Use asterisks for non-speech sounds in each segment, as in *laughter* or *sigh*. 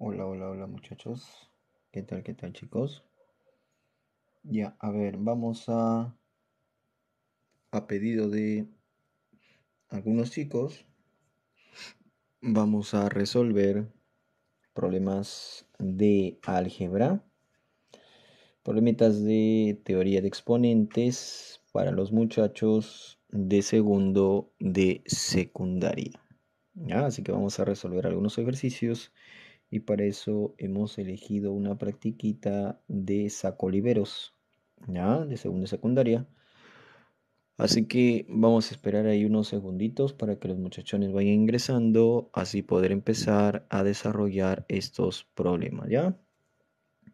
Hola, hola, hola muchachos. ¿Qué tal, qué tal chicos? Ya, a ver, vamos a... A pedido de algunos chicos, vamos a resolver problemas de álgebra, problemitas de teoría de exponentes para los muchachos de segundo de secundaria. ¿Ya? Así que vamos a resolver algunos ejercicios y para eso hemos elegido una practiquita de sacoliveros, ¿ya? De segunda y secundaria. Así que vamos a esperar ahí unos segunditos para que los muchachones vayan ingresando, así poder empezar a desarrollar estos problemas, ¿ya?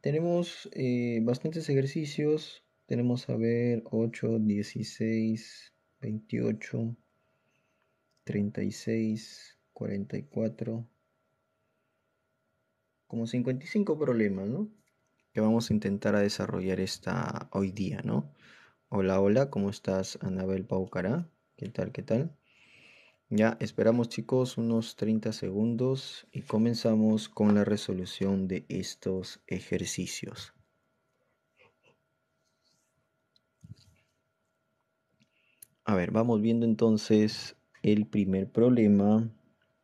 Tenemos eh, bastantes ejercicios, tenemos a ver 8, 16, 28, 36, 44, como 55 problemas, ¿no? Que vamos a intentar a desarrollar esta hoy día, ¿no? Hola, hola, ¿cómo estás, Anabel Paucará? ¿Qué tal, qué tal? Ya, esperamos chicos unos 30 segundos y comenzamos con la resolución de estos ejercicios. A ver, vamos viendo entonces el primer problema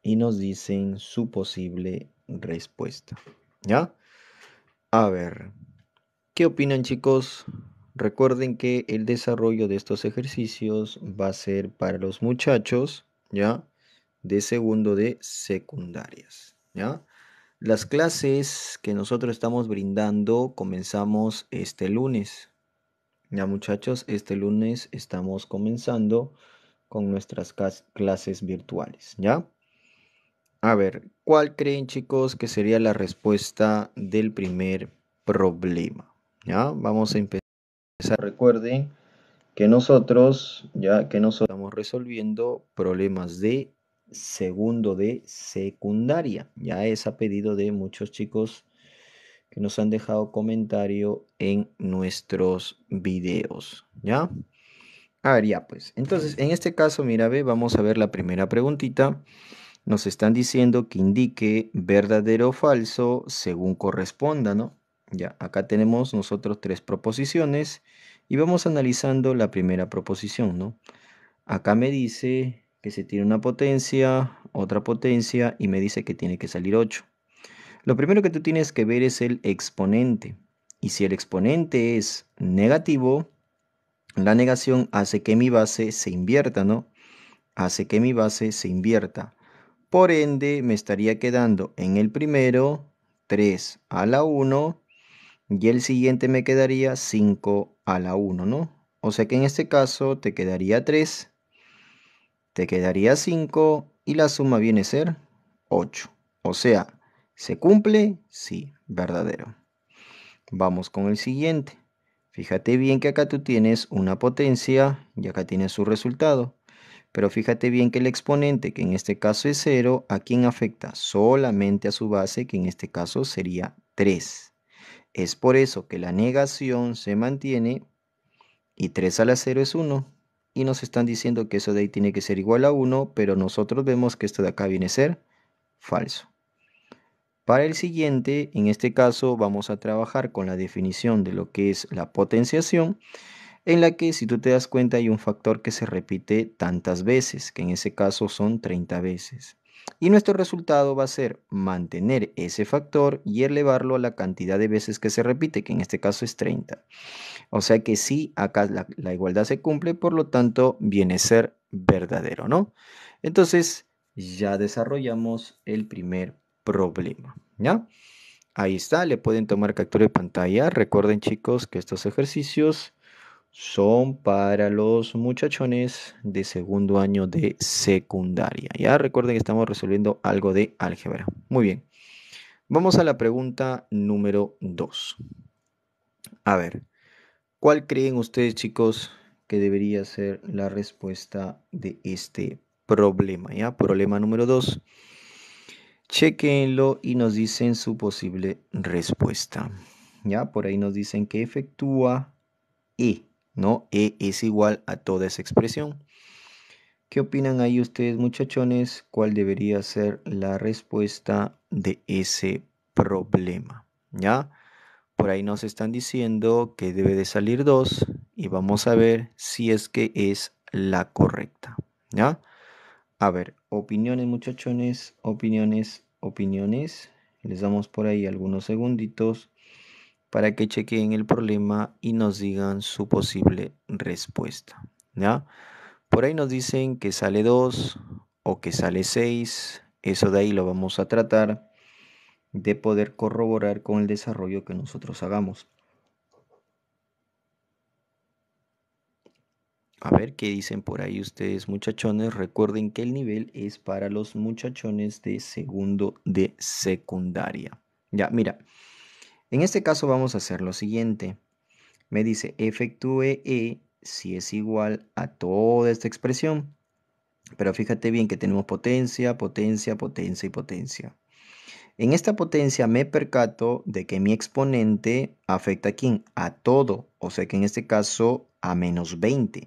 y nos dicen su posible respuesta. ¿Ya? A ver, ¿qué opinan chicos? Recuerden que el desarrollo de estos ejercicios va a ser para los muchachos, ¿ya? De segundo de secundarias, ¿ya? Las clases que nosotros estamos brindando comenzamos este lunes. Ya muchachos, este lunes estamos comenzando con nuestras clases virtuales, ¿ya? A ver, ¿cuál creen chicos que sería la respuesta del primer problema? Ya, vamos a empezar. Recuerden que nosotros, ya que nosotros estamos resolviendo problemas de segundo de secundaria. Ya es a pedido de muchos chicos que nos han dejado comentario en nuestros videos. ¿Ya? A ver, ya pues. Entonces, en este caso, mira, ve, vamos a ver la primera preguntita nos están diciendo que indique verdadero o falso según corresponda, ¿no? Ya, acá tenemos nosotros tres proposiciones y vamos analizando la primera proposición, ¿no? Acá me dice que se tiene una potencia, otra potencia y me dice que tiene que salir 8. Lo primero que tú tienes que ver es el exponente. Y si el exponente es negativo, la negación hace que mi base se invierta, ¿no? Hace que mi base se invierta. Por ende, me estaría quedando en el primero 3 a la 1 y el siguiente me quedaría 5 a la 1, ¿no? O sea que en este caso te quedaría 3, te quedaría 5 y la suma viene a ser 8. O sea, ¿se cumple? Sí, verdadero. Vamos con el siguiente. Fíjate bien que acá tú tienes una potencia y acá tienes su resultado. Pero fíjate bien que el exponente, que en este caso es 0, ¿a quién afecta? Solamente a su base, que en este caso sería 3. Es por eso que la negación se mantiene y 3 a la 0 es 1. Y nos están diciendo que eso de ahí tiene que ser igual a 1, pero nosotros vemos que esto de acá viene a ser falso. Para el siguiente, en este caso, vamos a trabajar con la definición de lo que es la potenciación en la que si tú te das cuenta hay un factor que se repite tantas veces, que en ese caso son 30 veces. Y nuestro resultado va a ser mantener ese factor y elevarlo a la cantidad de veces que se repite, que en este caso es 30. O sea que sí, acá la, igualdad se cumple, por lo tanto viene a ser verdadero, ¿no? Entonces, ya desarrollamos el primer problema, ¿ya? Ahí está, le pueden tomar captura de pantalla. Recuerden chicos que estos ejercicios son para los muchachones de segundo año de secundaria. Ya recuerden que estamos resolviendo algo de álgebra. Muy bien. Vamos a la pregunta número 2. A ver, ¿cuál creen ustedes chicos que debería ser la respuesta de este problema? Ya, problema número 2. Chequenlo y nos dicen su posible respuesta. Ya, por ahí nos dicen que efectúa E no E es igual a toda esa expresión. ¿Qué opinan ahí ustedes muchachones? ¿Cuál debería ser la respuesta de ese problema? ¿Ya? Por ahí nos están diciendo que debe de salir 2 y vamos a ver si es que es la correcta. ¿Ya? A ver, opiniones muchachones, opiniones, opiniones. Les damos por ahí algunos segunditos para que chequeen el problema y nos digan su posible respuesta. ¿ya? Por ahí nos dicen que sale 2 o que sale 6. Eso de ahí lo vamos a tratar de poder corroborar con el desarrollo que nosotros hagamos. A ver qué dicen por ahí ustedes muchachones. Recuerden que el nivel es para los muchachones de segundo de secundaria. Ya, mira. En este caso vamos a hacer lo siguiente. Me dice efectúe E si es igual a toda esta expresión. Pero fíjate bien que tenemos potencia, potencia, potencia y potencia. En esta potencia me percato de que mi exponente afecta a quién? A todo. O sea que en este caso a menos 20.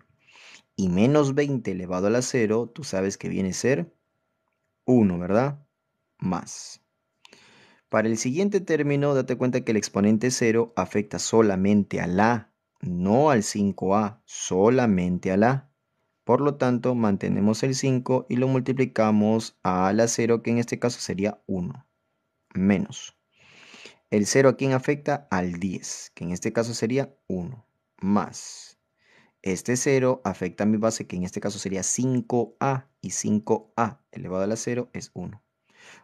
Y menos 20 elevado a la 0, tú sabes que viene a ser 1, ¿verdad? Más. Para el siguiente término, date cuenta que el exponente 0 afecta solamente a la, no al 5a, solamente a la. Por lo tanto, mantenemos el 5 y lo multiplicamos a la 0, que en este caso sería 1, menos. El 0 a quien afecta al 10, que en este caso sería 1, más. Este 0 afecta a mi base, que en este caso sería 5a, y 5a elevado a la 0 es 1.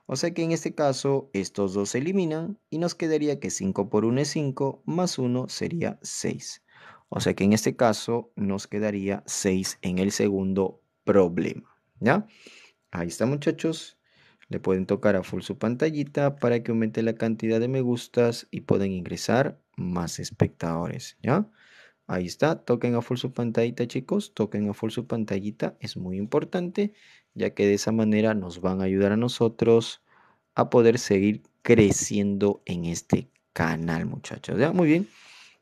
O sea que en este caso estos dos se eliminan y nos quedaría que 5 por 1 es 5 más 1 sería 6. O sea que en este caso nos quedaría 6 en el segundo problema. ¿Ya? Ahí está muchachos. Le pueden tocar a full su pantallita para que aumente la cantidad de me gustas y pueden ingresar más espectadores. ¿Ya? Ahí está, toquen a full su pantallita chicos, toquen a full su pantallita, es muy importante ya que de esa manera nos van a ayudar a nosotros a poder seguir creciendo en este canal, muchachos. ¿Ya? Muy bien.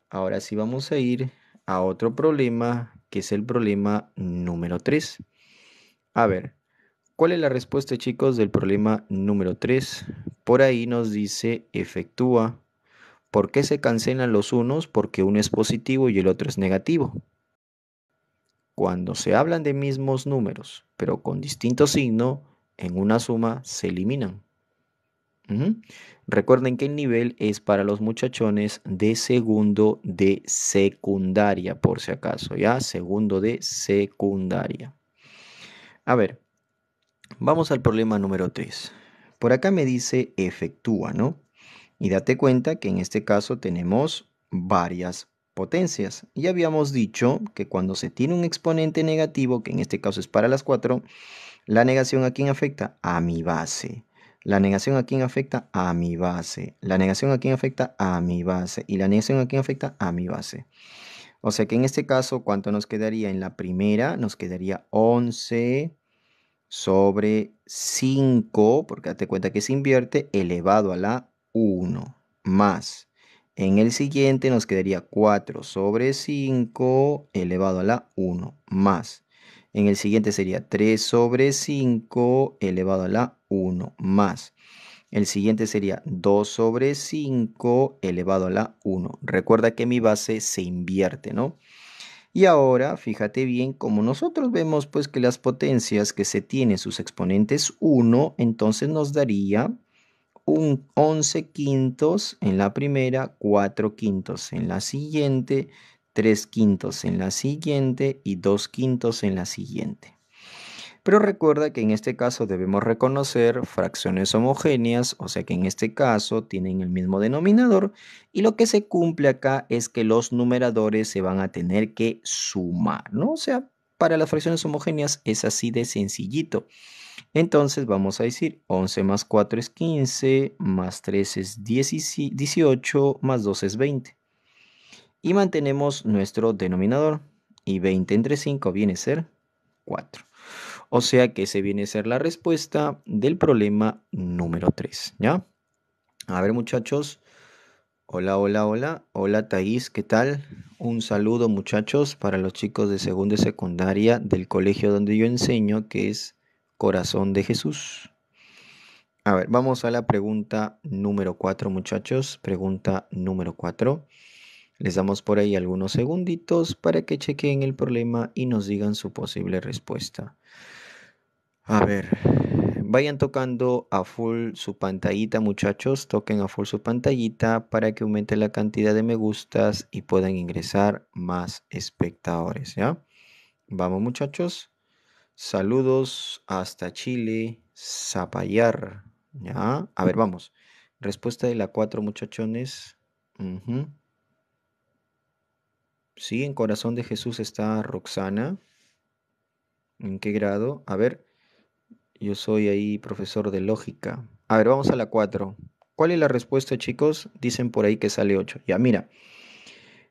Ahora sí vamos a ir a otro problema, que es el problema número 3. A ver, ¿cuál es la respuesta, chicos, del problema número 3? Por ahí nos dice efectúa. ¿Por qué se cancelan los unos? Porque uno es positivo y el otro es negativo. Cuando se hablan de mismos números, pero con distinto signo, en una suma se eliminan. Recuerden que el nivel es para los muchachones de segundo de secundaria, por si acaso, ¿ya? Segundo de secundaria. A ver, vamos al problema número 3. Por acá me dice efectúa, ¿no? Y date cuenta que en este caso tenemos varias potencias. Y habíamos dicho que cuando se tiene un exponente negativo, que en este caso es para las 4, la negación a afecta? A mi base. La negación a afecta? A mi base. La negación a afecta? A mi base. Y la negación aquí afecta? A mi base. O sea que en este caso, ¿cuánto nos quedaría? En la primera nos quedaría 11 sobre 5, porque date cuenta que se invierte, elevado a la 1, más en el siguiente nos quedaría 4 sobre 5 elevado a la 1 más. En el siguiente sería 3 sobre 5 elevado a la 1 más. El siguiente sería 2 sobre 5 elevado a la 1. Recuerda que mi base se invierte, ¿no? Y ahora, fíjate bien, como nosotros vemos pues que las potencias que se tienen sus exponentes 1, entonces nos daría un 11 quintos en la primera, 4 quintos en la siguiente, 3 quintos en la siguiente y 2 quintos en la siguiente. Pero recuerda que en este caso debemos reconocer fracciones homogéneas, o sea que en este caso tienen el mismo denominador y lo que se cumple acá es que los numeradores se van a tener que sumar, ¿no? O sea, para las fracciones homogéneas es así de sencillito. Entonces vamos a decir 11 más 4 es 15, más 3 es 18, más 2 es 20. Y mantenemos nuestro denominador. Y 20 entre 5 viene a ser 4. O sea que ese viene a ser la respuesta del problema número 3. ¿Ya? A ver muchachos. Hola, hola, hola. Hola Thaís, ¿qué tal? Un saludo muchachos para los chicos de segunda y secundaria del colegio donde yo enseño, que es corazón de Jesús. A ver, vamos a la pregunta número 4, muchachos. Pregunta número 4. Les damos por ahí algunos segunditos para que chequen el problema y nos digan su posible respuesta. A ver, vayan tocando a full su pantallita, muchachos. Toquen a full su pantallita para que aumente la cantidad de me gustas y puedan ingresar más espectadores, ¿ya? Vamos, muchachos. Saludos hasta Chile, Zapallar. ¿Ya? A ver, vamos. Respuesta de la 4, muchachones. Sí, en Corazón de Jesús está Roxana. ¿En qué grado? A ver, yo soy ahí profesor de lógica. A ver, vamos a la 4. ¿Cuál es la respuesta, chicos? Dicen por ahí que sale 8. Ya, mira.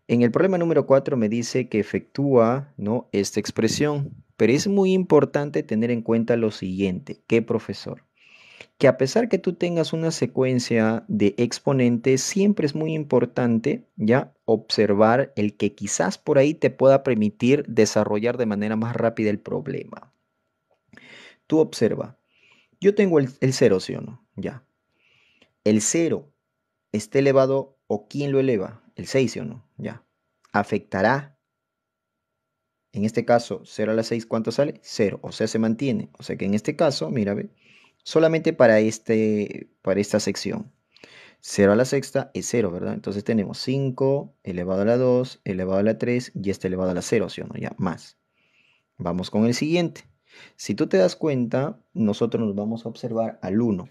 En el problema número 4 me dice que efectúa ¿no? esta expresión. Pero es muy importante tener en cuenta lo siguiente, que profesor, que a pesar que tú tengas una secuencia de exponentes, siempre es muy importante ya observar el que quizás por ahí te pueda permitir desarrollar de manera más rápida el problema. Tú observa, yo tengo el, cero ¿sí o no? Ya. El cero está elevado o quién lo eleva? El 6, ¿sí o no? Ya. ¿Afectará en este caso, 0 a la 6, ¿cuánto sale? 0, o sea, se mantiene. O sea que en este caso, mira, solamente para, este, para esta sección. 0 a la sexta es 0, ¿verdad? Entonces tenemos 5 elevado a la 2, elevado a la 3 y este elevado a la 0, ¿sí o no? Ya, más. Vamos con el siguiente. Si tú te das cuenta, nosotros nos vamos a observar al 1.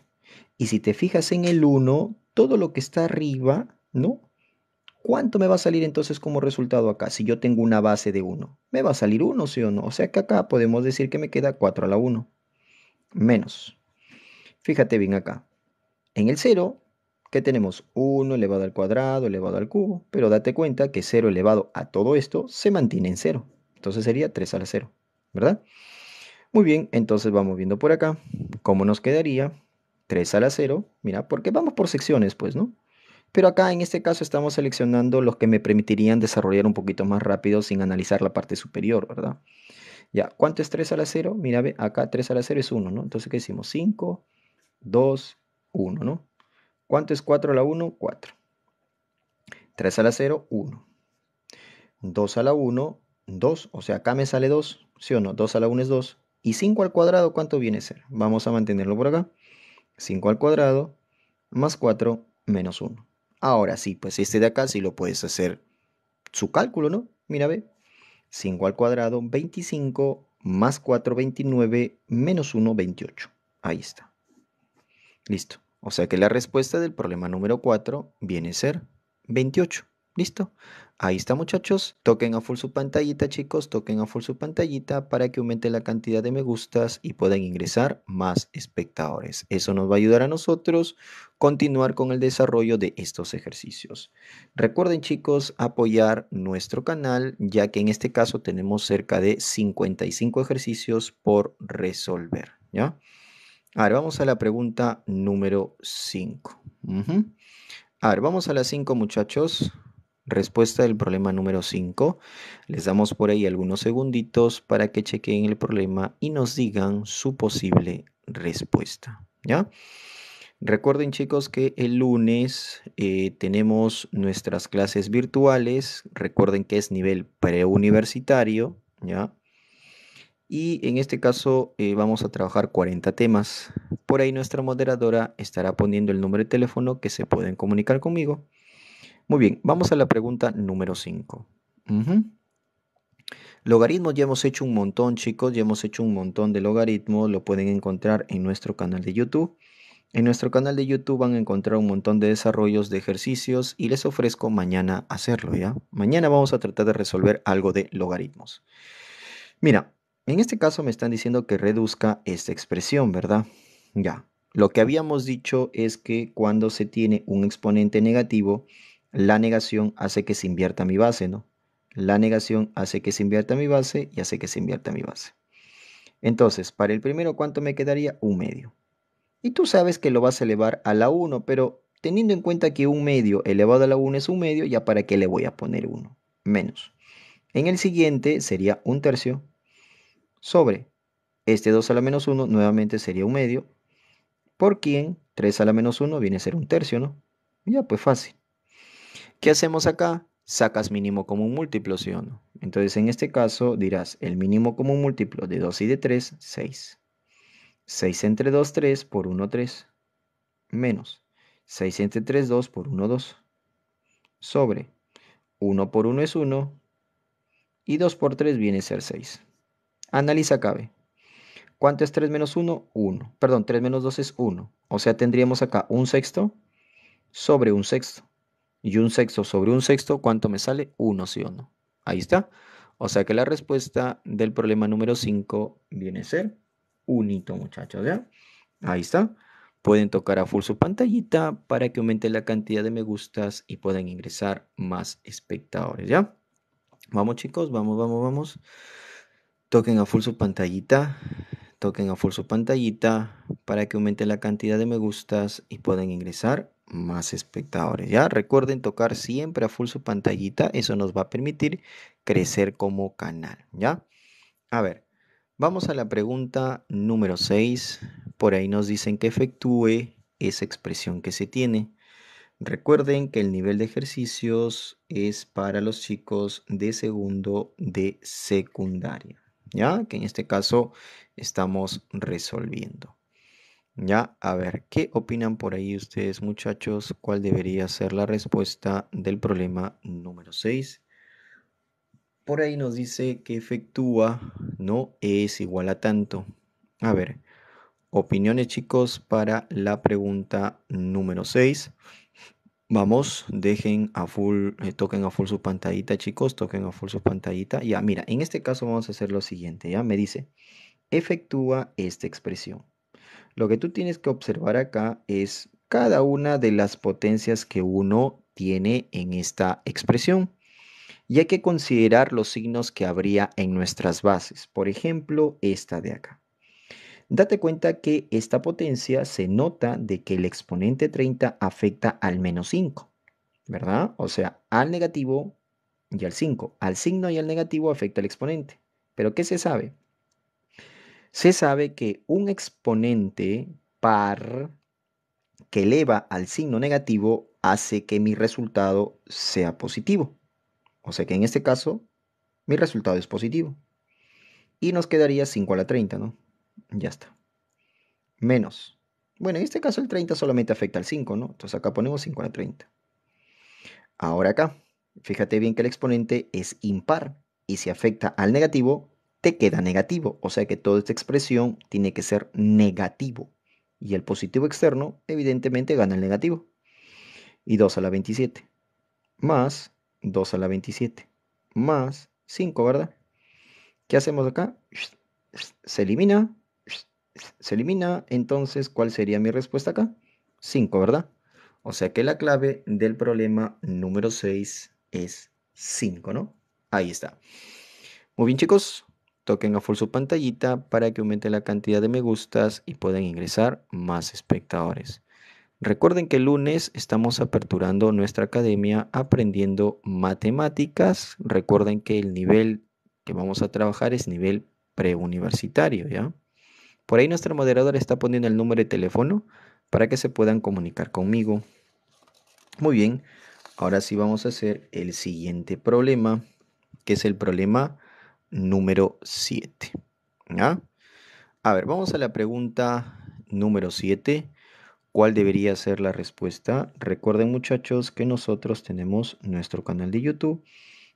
Y si te fijas en el 1, todo lo que está arriba, ¿no? ¿Cuánto me va a salir entonces como resultado acá? Si yo tengo una base de 1, me va a salir 1, sí o no. O sea que acá podemos decir que me queda 4 a la 1 menos. Fíjate bien acá. En el 0, ¿qué tenemos? 1 elevado al cuadrado elevado al cubo, pero date cuenta que 0 elevado a todo esto se mantiene en 0. Entonces sería 3 a la 0, ¿verdad? Muy bien, entonces vamos viendo por acá cómo nos quedaría 3 a la 0. Mira, porque vamos por secciones, pues, ¿no? Pero acá en este caso estamos seleccionando los que me permitirían desarrollar un poquito más rápido sin analizar la parte superior, ¿verdad? Ya, ¿cuánto es 3 a la 0? Mira, acá 3 a la 0 es 1, ¿no? Entonces, ¿qué decimos? 5, 2, 1, ¿no? ¿Cuánto es 4 a la 1? 4. 3 a la 0, 1. 2 a la 1, 2. O sea, acá me sale 2, ¿sí o no? 2 a la 1 es 2. Y 5 al cuadrado, ¿cuánto viene a ser? Vamos a mantenerlo por acá. 5 al cuadrado más 4 menos 1. Ahora sí, pues este de acá sí lo puedes hacer su cálculo, ¿no? Mira, ve. 5 al cuadrado, 25 más 4, 29 menos 1, 28. Ahí está. Listo. O sea que la respuesta del problema número 4 viene a ser 28. Listo. Ahí está muchachos. Toquen a full su pantallita chicos. Toquen a full su pantallita para que aumente la cantidad de me gustas y puedan ingresar más espectadores. Eso nos va a ayudar a nosotros continuar con el desarrollo de estos ejercicios. Recuerden chicos apoyar nuestro canal ya que en este caso tenemos cerca de 55 ejercicios por resolver. ¿ya? Ahora vamos a la pregunta número 5. A ver, vamos a las 5 muchachos. Respuesta del problema número 5. Les damos por ahí algunos segunditos para que chequen el problema y nos digan su posible respuesta. ¿Ya? Recuerden chicos que el lunes eh, tenemos nuestras clases virtuales. Recuerden que es nivel preuniversitario. ¿Ya? Y en este caso eh, vamos a trabajar 40 temas. Por ahí nuestra moderadora estará poniendo el número de teléfono que se pueden comunicar conmigo. Muy bien, vamos a la pregunta número 5. Logaritmos ya hemos hecho un montón, chicos, ya hemos hecho un montón de logaritmos, lo pueden encontrar en nuestro canal de YouTube. En nuestro canal de YouTube van a encontrar un montón de desarrollos de ejercicios y les ofrezco mañana hacerlo, ¿ya? Mañana vamos a tratar de resolver algo de logaritmos. Mira, en este caso me están diciendo que reduzca esta expresión, ¿verdad? Ya. Lo que habíamos dicho es que cuando se tiene un exponente negativo, la negación hace que se invierta mi base, ¿no? La negación hace que se invierta mi base y hace que se invierta mi base. Entonces, para el primero, ¿cuánto me quedaría? Un medio. Y tú sabes que lo vas a elevar a la 1, pero teniendo en cuenta que un medio elevado a la 1 es un medio, ¿ya para qué le voy a poner 1? Menos. En el siguiente sería un tercio sobre este 2 a la menos 1, nuevamente sería un medio. ¿Por quién? 3 a la menos 1 viene a ser un tercio, ¿no? Ya, pues fácil. ¿Qué hacemos acá? Sacas mínimo común múltiplo, ¿sí o no? Entonces, en este caso dirás, el mínimo común múltiplo de 2 y de 3, 6. 6 entre 2, 3 por 1, 3. Menos 6 entre 3, 2 por 1, 2. Sobre 1 por 1 es 1 y 2 por 3 viene a ser 6. Analiza cabe. ¿Cuánto es 3 menos 1? 1. Perdón, 3 menos 2 es 1. O sea, tendríamos acá un sexto sobre un sexto y un sexto sobre un sexto, ¿cuánto me sale? Uno, sí o no. Ahí está. O sea que la respuesta del problema número 5 viene a ser un hito, muchachos. ¿ya? Ahí está. Pueden tocar a full su pantallita para que aumente la cantidad de me gustas y puedan ingresar más espectadores. ¿Ya? Vamos chicos, vamos, vamos, vamos. Toquen a full su pantallita. Toquen a full su pantallita para que aumente la cantidad de me gustas y puedan ingresar más espectadores. Ya recuerden tocar siempre a full su pantallita, eso nos va a permitir crecer como canal, ¿ya? A ver, vamos a la pregunta número 6. Por ahí nos dicen que efectúe esa expresión que se tiene. Recuerden que el nivel de ejercicios es para los chicos de segundo de secundaria, ¿ya? Que en este caso estamos resolviendo. Ya, a ver, ¿qué opinan por ahí ustedes muchachos? ¿Cuál debería ser la respuesta del problema número 6? Por ahí nos dice que efectúa no es igual a tanto. A ver, opiniones chicos para la pregunta número 6. Vamos, dejen a full, eh, toquen a full su pantallita chicos, toquen a full su pantallita. Ya, mira, en este caso vamos a hacer lo siguiente, ya me dice, efectúa esta expresión. Lo que tú tienes que observar acá es cada una de las potencias que uno tiene en esta expresión. Y hay que considerar los signos que habría en nuestras bases. Por ejemplo, esta de acá. Date cuenta que esta potencia se nota de que el exponente 30 afecta al menos 5, ¿verdad? O sea, al negativo y al 5. Al signo y al negativo afecta el exponente. Pero ¿qué se sabe? se sabe que un exponente par que eleva al signo negativo hace que mi resultado sea positivo. O sea que en este caso, mi resultado es positivo. Y nos quedaría 5 a la 30, ¿no? Ya está. Menos. Bueno, en este caso el 30 solamente afecta al 5, ¿no? Entonces acá ponemos 5 a la 30. Ahora acá, fíjate bien que el exponente es impar y si afecta al negativo, queda negativo. O sea que toda esta expresión tiene que ser negativo. Y el positivo externo, evidentemente, gana el negativo. Y 2 a la 27. Más 2 a la 27. Más 5, ¿verdad? ¿Qué hacemos acá? Se elimina. Se elimina. Entonces, ¿cuál sería mi respuesta acá? 5, ¿verdad? O sea que la clave del problema número 6 es 5, ¿no? Ahí está. Muy bien, chicos. Toquen a full su pantallita para que aumente la cantidad de me gustas y puedan ingresar más espectadores. Recuerden que el lunes estamos aperturando nuestra academia aprendiendo matemáticas. Recuerden que el nivel que vamos a trabajar es nivel preuniversitario, ¿ya? Por ahí nuestra moderadora está poniendo el número de teléfono para que se puedan comunicar conmigo. Muy bien, ahora sí vamos a hacer el siguiente problema, que es el problema número 7. A ver, vamos a la pregunta número 7. ¿Cuál debería ser la respuesta? Recuerden muchachos que nosotros tenemos nuestro canal de YouTube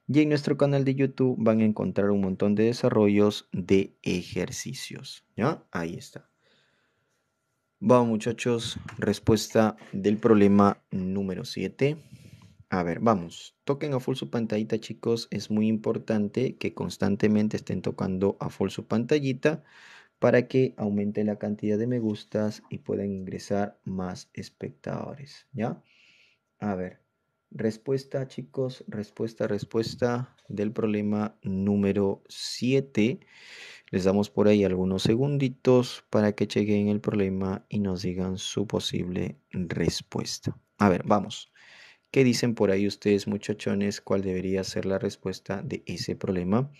y en nuestro canal de YouTube van a encontrar un montón de desarrollos de ejercicios. ¿Ya? Ahí está. Vamos muchachos, respuesta del problema número 7. A ver, vamos. Toquen a full su pantallita, chicos. Es muy importante que constantemente estén tocando a full su pantallita para que aumente la cantidad de me gustas y puedan ingresar más espectadores, ¿ya? A ver, respuesta, chicos, respuesta, respuesta del problema número 7. Les damos por ahí algunos segunditos para que chequen el problema y nos digan su posible respuesta. A ver, vamos. ¿Qué dicen por ahí ustedes muchachones? ¿Cuál debería ser la respuesta de ese problema?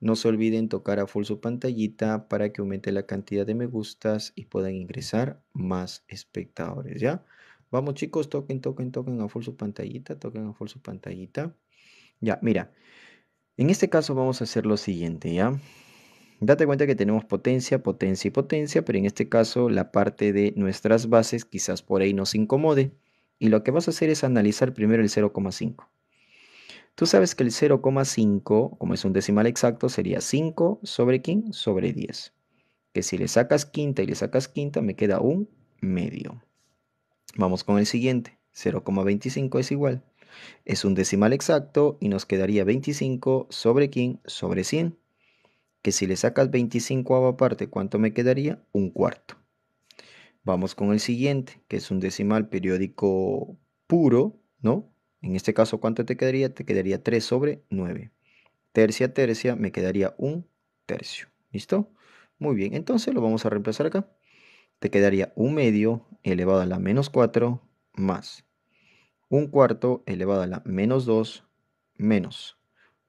No se olviden tocar a full su pantallita para que aumente la cantidad de me gustas y puedan ingresar más espectadores, ¿ya? Vamos chicos, toquen, toquen, toquen a full su pantallita, toquen a full su pantallita. Ya, mira, en este caso vamos a hacer lo siguiente, ¿ya? Date cuenta que tenemos potencia, potencia y potencia, pero en este caso la parte de nuestras bases quizás por ahí nos incomode y lo que vas a hacer es analizar primero el 0,5. Tú sabes que el 0,5, como es un decimal exacto, sería 5 sobre quién? Sobre 10. Que si le sacas quinta y le sacas quinta, me queda un medio. Vamos con el siguiente. 0,25 es igual. Es un decimal exacto y nos quedaría 25 sobre quién? Sobre 100. Que si le sacas 25 a parte, ¿cuánto me quedaría? Un cuarto. Vamos con el siguiente, que es un decimal periódico puro, ¿no? En este caso, ¿cuánto te quedaría? Te quedaría 3 sobre 9. Tercia, tercia, me quedaría un tercio. ¿Listo? Muy bien, entonces lo vamos a reemplazar acá. Te quedaría un medio elevado a la menos 4 más. Un cuarto elevado a la menos 2 menos.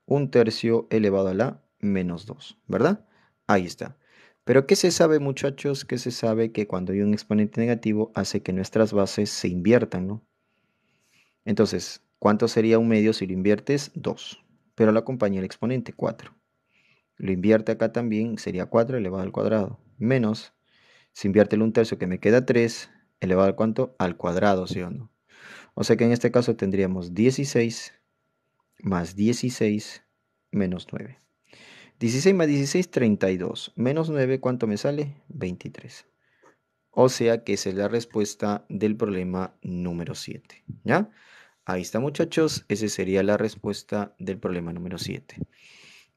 Un tercio elevado a la menos 2, ¿verdad? Ahí está. Pero ¿qué se sabe muchachos? ¿Qué se sabe que cuando hay un exponente negativo hace que nuestras bases se inviertan, ¿no? Entonces, ¿cuánto sería un medio si lo inviertes? 2. Pero la acompaña el exponente, 4. Lo invierte acá también, sería 4 elevado al cuadrado. Menos, si invierte el 1 tercio que me queda 3, elevado al cuánto? Al cuadrado, ¿sí o no? O sea que en este caso tendríamos 16 más 16 menos 9. 16 más 16, 32. Menos 9, ¿cuánto me sale? 23. O sea que esa es la respuesta del problema número 7. ¿Ya? Ahí está muchachos, esa sería la respuesta del problema número 7.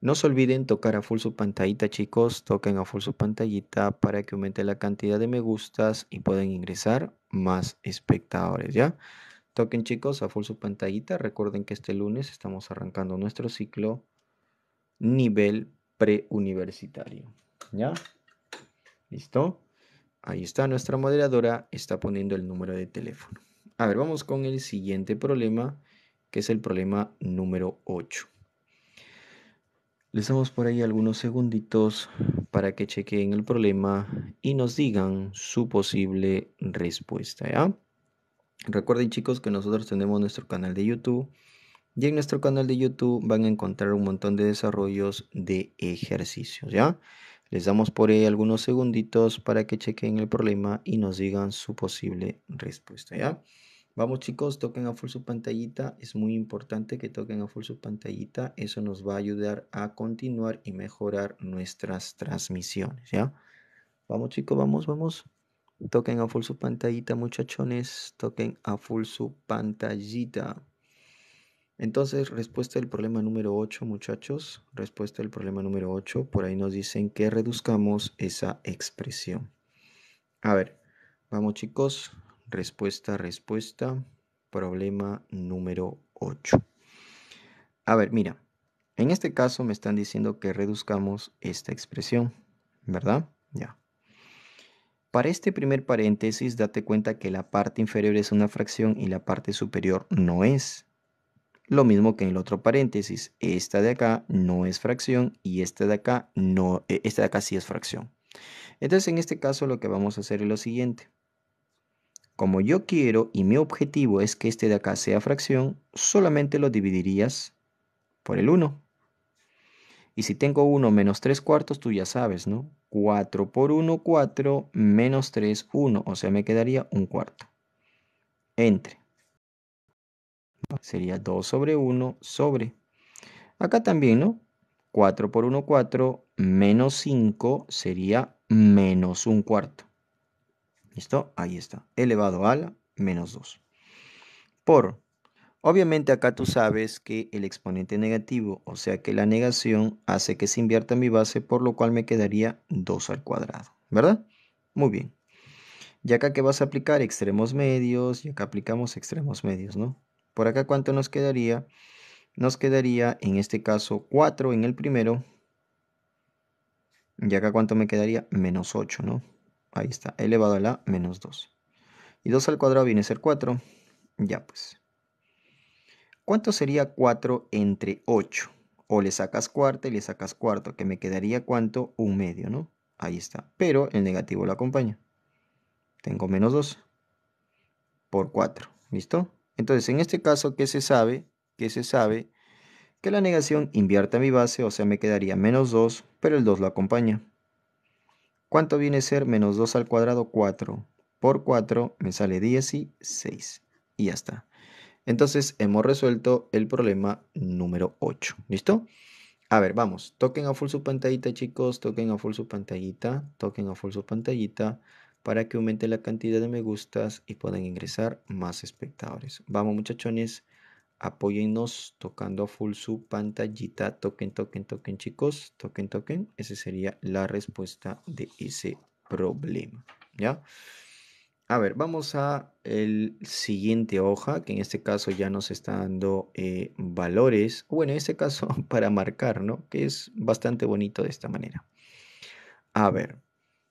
No se olviden tocar a full su pantallita chicos, toquen a full su pantallita para que aumente la cantidad de me gustas y puedan ingresar más espectadores, ¿ya? Toquen chicos a full su pantallita, recuerden que este lunes estamos arrancando nuestro ciclo nivel preuniversitario. ¿Ya? ¿Listo? Ahí está, nuestra moderadora está poniendo el número de teléfono. A ver, vamos con el siguiente problema, que es el problema número 8. Les damos por ahí algunos segunditos para que chequen el problema y nos digan su posible respuesta, ¿ya? Recuerden chicos que nosotros tenemos nuestro canal de YouTube y en nuestro canal de YouTube van a encontrar un montón de desarrollos de ejercicios, ¿ya? Les damos por ahí algunos segunditos para que chequen el problema y nos digan su posible respuesta, ¿ya? Vamos chicos, toquen a full su pantallita, es muy importante que toquen a full su pantallita, eso nos va a ayudar a continuar y mejorar nuestras transmisiones, ¿ya? Vamos chicos, vamos, vamos. Toquen a full su pantallita, muchachones, toquen a full su pantallita. Entonces, respuesta del problema número 8, muchachos. Respuesta del problema número 8. Por ahí nos dicen que reduzcamos esa expresión. A ver, vamos chicos. Respuesta, respuesta. Problema número 8. A ver, mira. En este caso me están diciendo que reduzcamos esta expresión, ¿verdad? Ya. Para este primer paréntesis, date cuenta que la parte inferior es una fracción y la parte superior no es. Lo mismo que en el otro paréntesis, esta de acá no es fracción y esta de acá no, e, esta de acá sí es fracción. Entonces en este caso lo que vamos a hacer es lo siguiente. Como yo quiero y mi objetivo es que este de acá sea fracción, solamente lo dividirías por el 1. Y si tengo 1 menos 3 cuartos, tú ya sabes, ¿no? 4 por 1, 4, menos 3, 1. O sea, me quedaría un cuarto. Entre sería 2 sobre 1 sobre. Acá también, ¿no? 4 por 1, 4, menos 5 sería menos 1 cuarto. ¿Listo? Ahí está, elevado a la menos 2. Por, obviamente acá tú sabes que el exponente negativo, o sea que la negación hace que se invierta mi base, por lo cual me quedaría 2 al cuadrado, ¿verdad? Muy bien. Y acá que vas a aplicar extremos medios, y acá aplicamos extremos medios, ¿no? Por acá, ¿cuánto nos quedaría? Nos quedaría, en este caso, 4 en el primero. Y acá, ¿cuánto me quedaría? Menos 8, ¿no? Ahí está, elevado a la menos 2. Y 2 al cuadrado viene a ser 4. Ya pues. ¿Cuánto sería 4 entre 8? O le sacas cuarta y le sacas cuarto, que me quedaría cuánto? Un medio, ¿no? Ahí está. Pero el negativo lo acompaña. Tengo menos 2 por 4. ¿Listo? Entonces, en este caso, ¿qué se sabe? Que se sabe? Que la negación invierte mi base, o sea, me quedaría menos 2, pero el 2 lo acompaña. ¿Cuánto viene a ser menos 2 al cuadrado? 4. Por 4 me sale 16. Y, y ya está. Entonces hemos resuelto el problema número 8. ¿Listo? A ver, vamos. Toquen a full su pantallita, chicos. Toquen a full su pantallita. Toquen a full su pantallita para que aumente la cantidad de me gustas y puedan ingresar más espectadores. Vamos muchachones, apóyennos tocando a full su pantallita, toquen, toquen, toquen chicos, toquen, toquen. Esa sería la respuesta de ese problema, ¿ya? A ver, vamos a el siguiente hoja, que en este caso ya nos está dando eh, valores, bueno, en este caso *laughs* para marcar, ¿no? Que es bastante bonito de esta manera. A ver,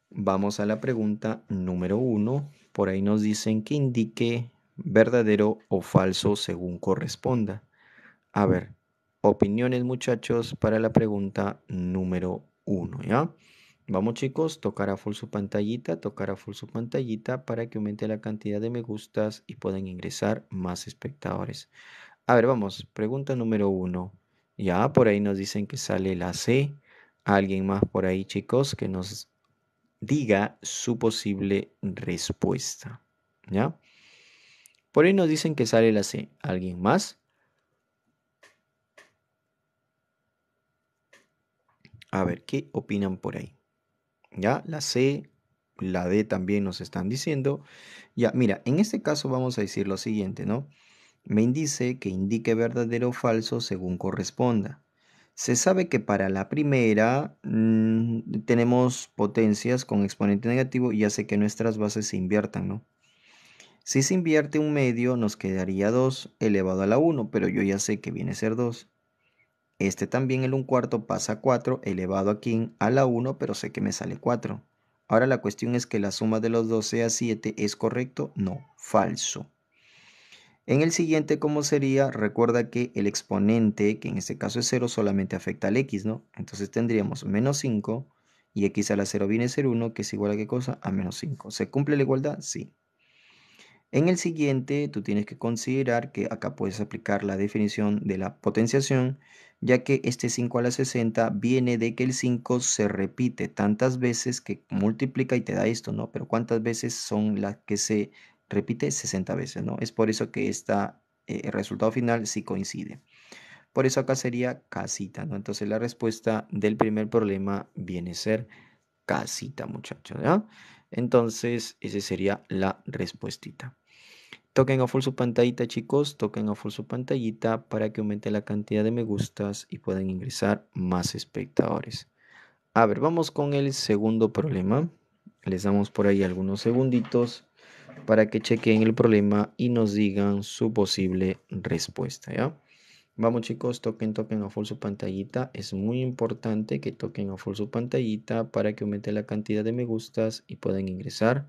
vamos a la pregunta número uno. Por ahí nos dicen que indique verdadero o falso según corresponda. A ver, opiniones muchachos para la pregunta número uno, ¿ya? Vamos chicos, tocar a full su pantallita, tocar a full su pantallita para que aumente la cantidad de me gustas y puedan ingresar más espectadores. A ver, vamos, pregunta número uno. Ya por ahí nos dicen que sale la C. Alguien más por ahí chicos que nos diga su posible respuesta. ¿Ya? Por ahí nos dicen que sale la C. ¿Alguien más? A ver, ¿qué opinan por ahí? ¿Ya? La C, la D también nos están diciendo. Ya, mira, en este caso vamos a decir lo siguiente, ¿no? Me indice que indique verdadero o falso según corresponda. Se sabe que para la primera mm, tenemos potencias con exponente negativo y hace que nuestras bases se inviertan, ¿no? Si se invierte un medio nos quedaría 2 elevado a la 1, pero yo ya sé que viene a ser 2. Este también el 1 cuarto pasa a 4 elevado aquí a la 1, pero sé que me sale 4. Ahora la cuestión es que la suma de los dos sea 7, ¿es correcto? No, falso. En el siguiente, ¿cómo sería? Recuerda que el exponente, que en este caso es 0, solamente afecta al x, ¿no? Entonces tendríamos menos 5 y x a la 0 viene a ser 1, que es igual a qué cosa? A menos 5. ¿Se cumple la igualdad? Sí. En el siguiente, tú tienes que considerar que acá puedes aplicar la definición de la potenciación, ya que este 5 a la 60 viene de que el 5 se repite tantas veces que multiplica y te da esto, ¿no? Pero ¿cuántas veces son las que se repite 60 veces, ¿no? Es por eso que esta, eh, el resultado final sí coincide. Por eso acá sería casita, ¿no? Entonces la respuesta del primer problema viene a ser casita, muchachos, ya Entonces esa sería la respuesta Toquen a full su pantallita, chicos. Toquen a full su pantallita para que aumente la cantidad de me gustas y puedan ingresar más espectadores. A ver, vamos con el segundo problema. Les damos por ahí algunos segunditos para que chequen el problema y nos digan su posible respuesta, ¿ya? Vamos chicos, toquen, toquen a full su pantallita. Es muy importante que toquen a full su pantallita para que aumente la cantidad de me gustas y puedan ingresar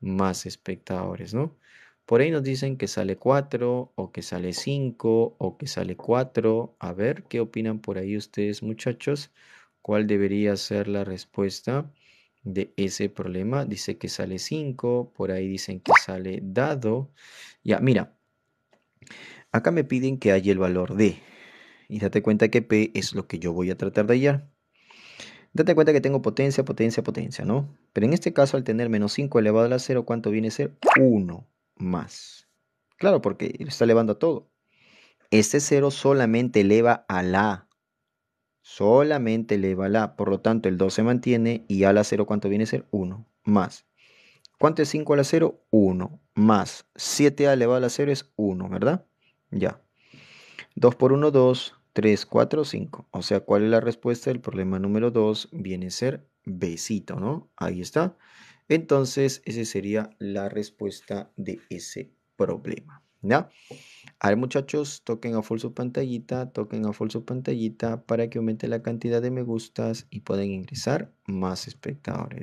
más espectadores, ¿no? Por ahí nos dicen que sale 4 o que sale 5 o que sale 4. A ver, ¿qué opinan por ahí ustedes muchachos? ¿Cuál debería ser la respuesta? de ese problema. Dice que sale 5, por ahí dicen que sale dado. Ya, mira, acá me piden que haya el valor de. Y date cuenta que P es lo que yo voy a tratar de hallar. Date cuenta que tengo potencia, potencia, potencia, ¿no? Pero en este caso, al tener menos 5 elevado a la 0, ¿cuánto viene a ser? 1 más. Claro, porque está elevando a todo. Este 0 solamente eleva a la solamente eleva la A. Por lo tanto, el 2 se mantiene y A la 0, ¿cuánto viene a ser? 1 más. ¿Cuánto es 5 a la 0? 1 más 7A elevado a la 0 es 1, ¿verdad? Ya. 2 por 1, 2, 3, 4, 5. O sea, ¿cuál es la respuesta del problema número 2? Viene a ser besito ¿no? Ahí está. Entonces, esa sería la respuesta de ese problema. ¿Ya? A ver muchachos, toquen a full su pantallita, toquen a full su pantallita para que aumente la cantidad de me gustas y pueden ingresar más espectadores,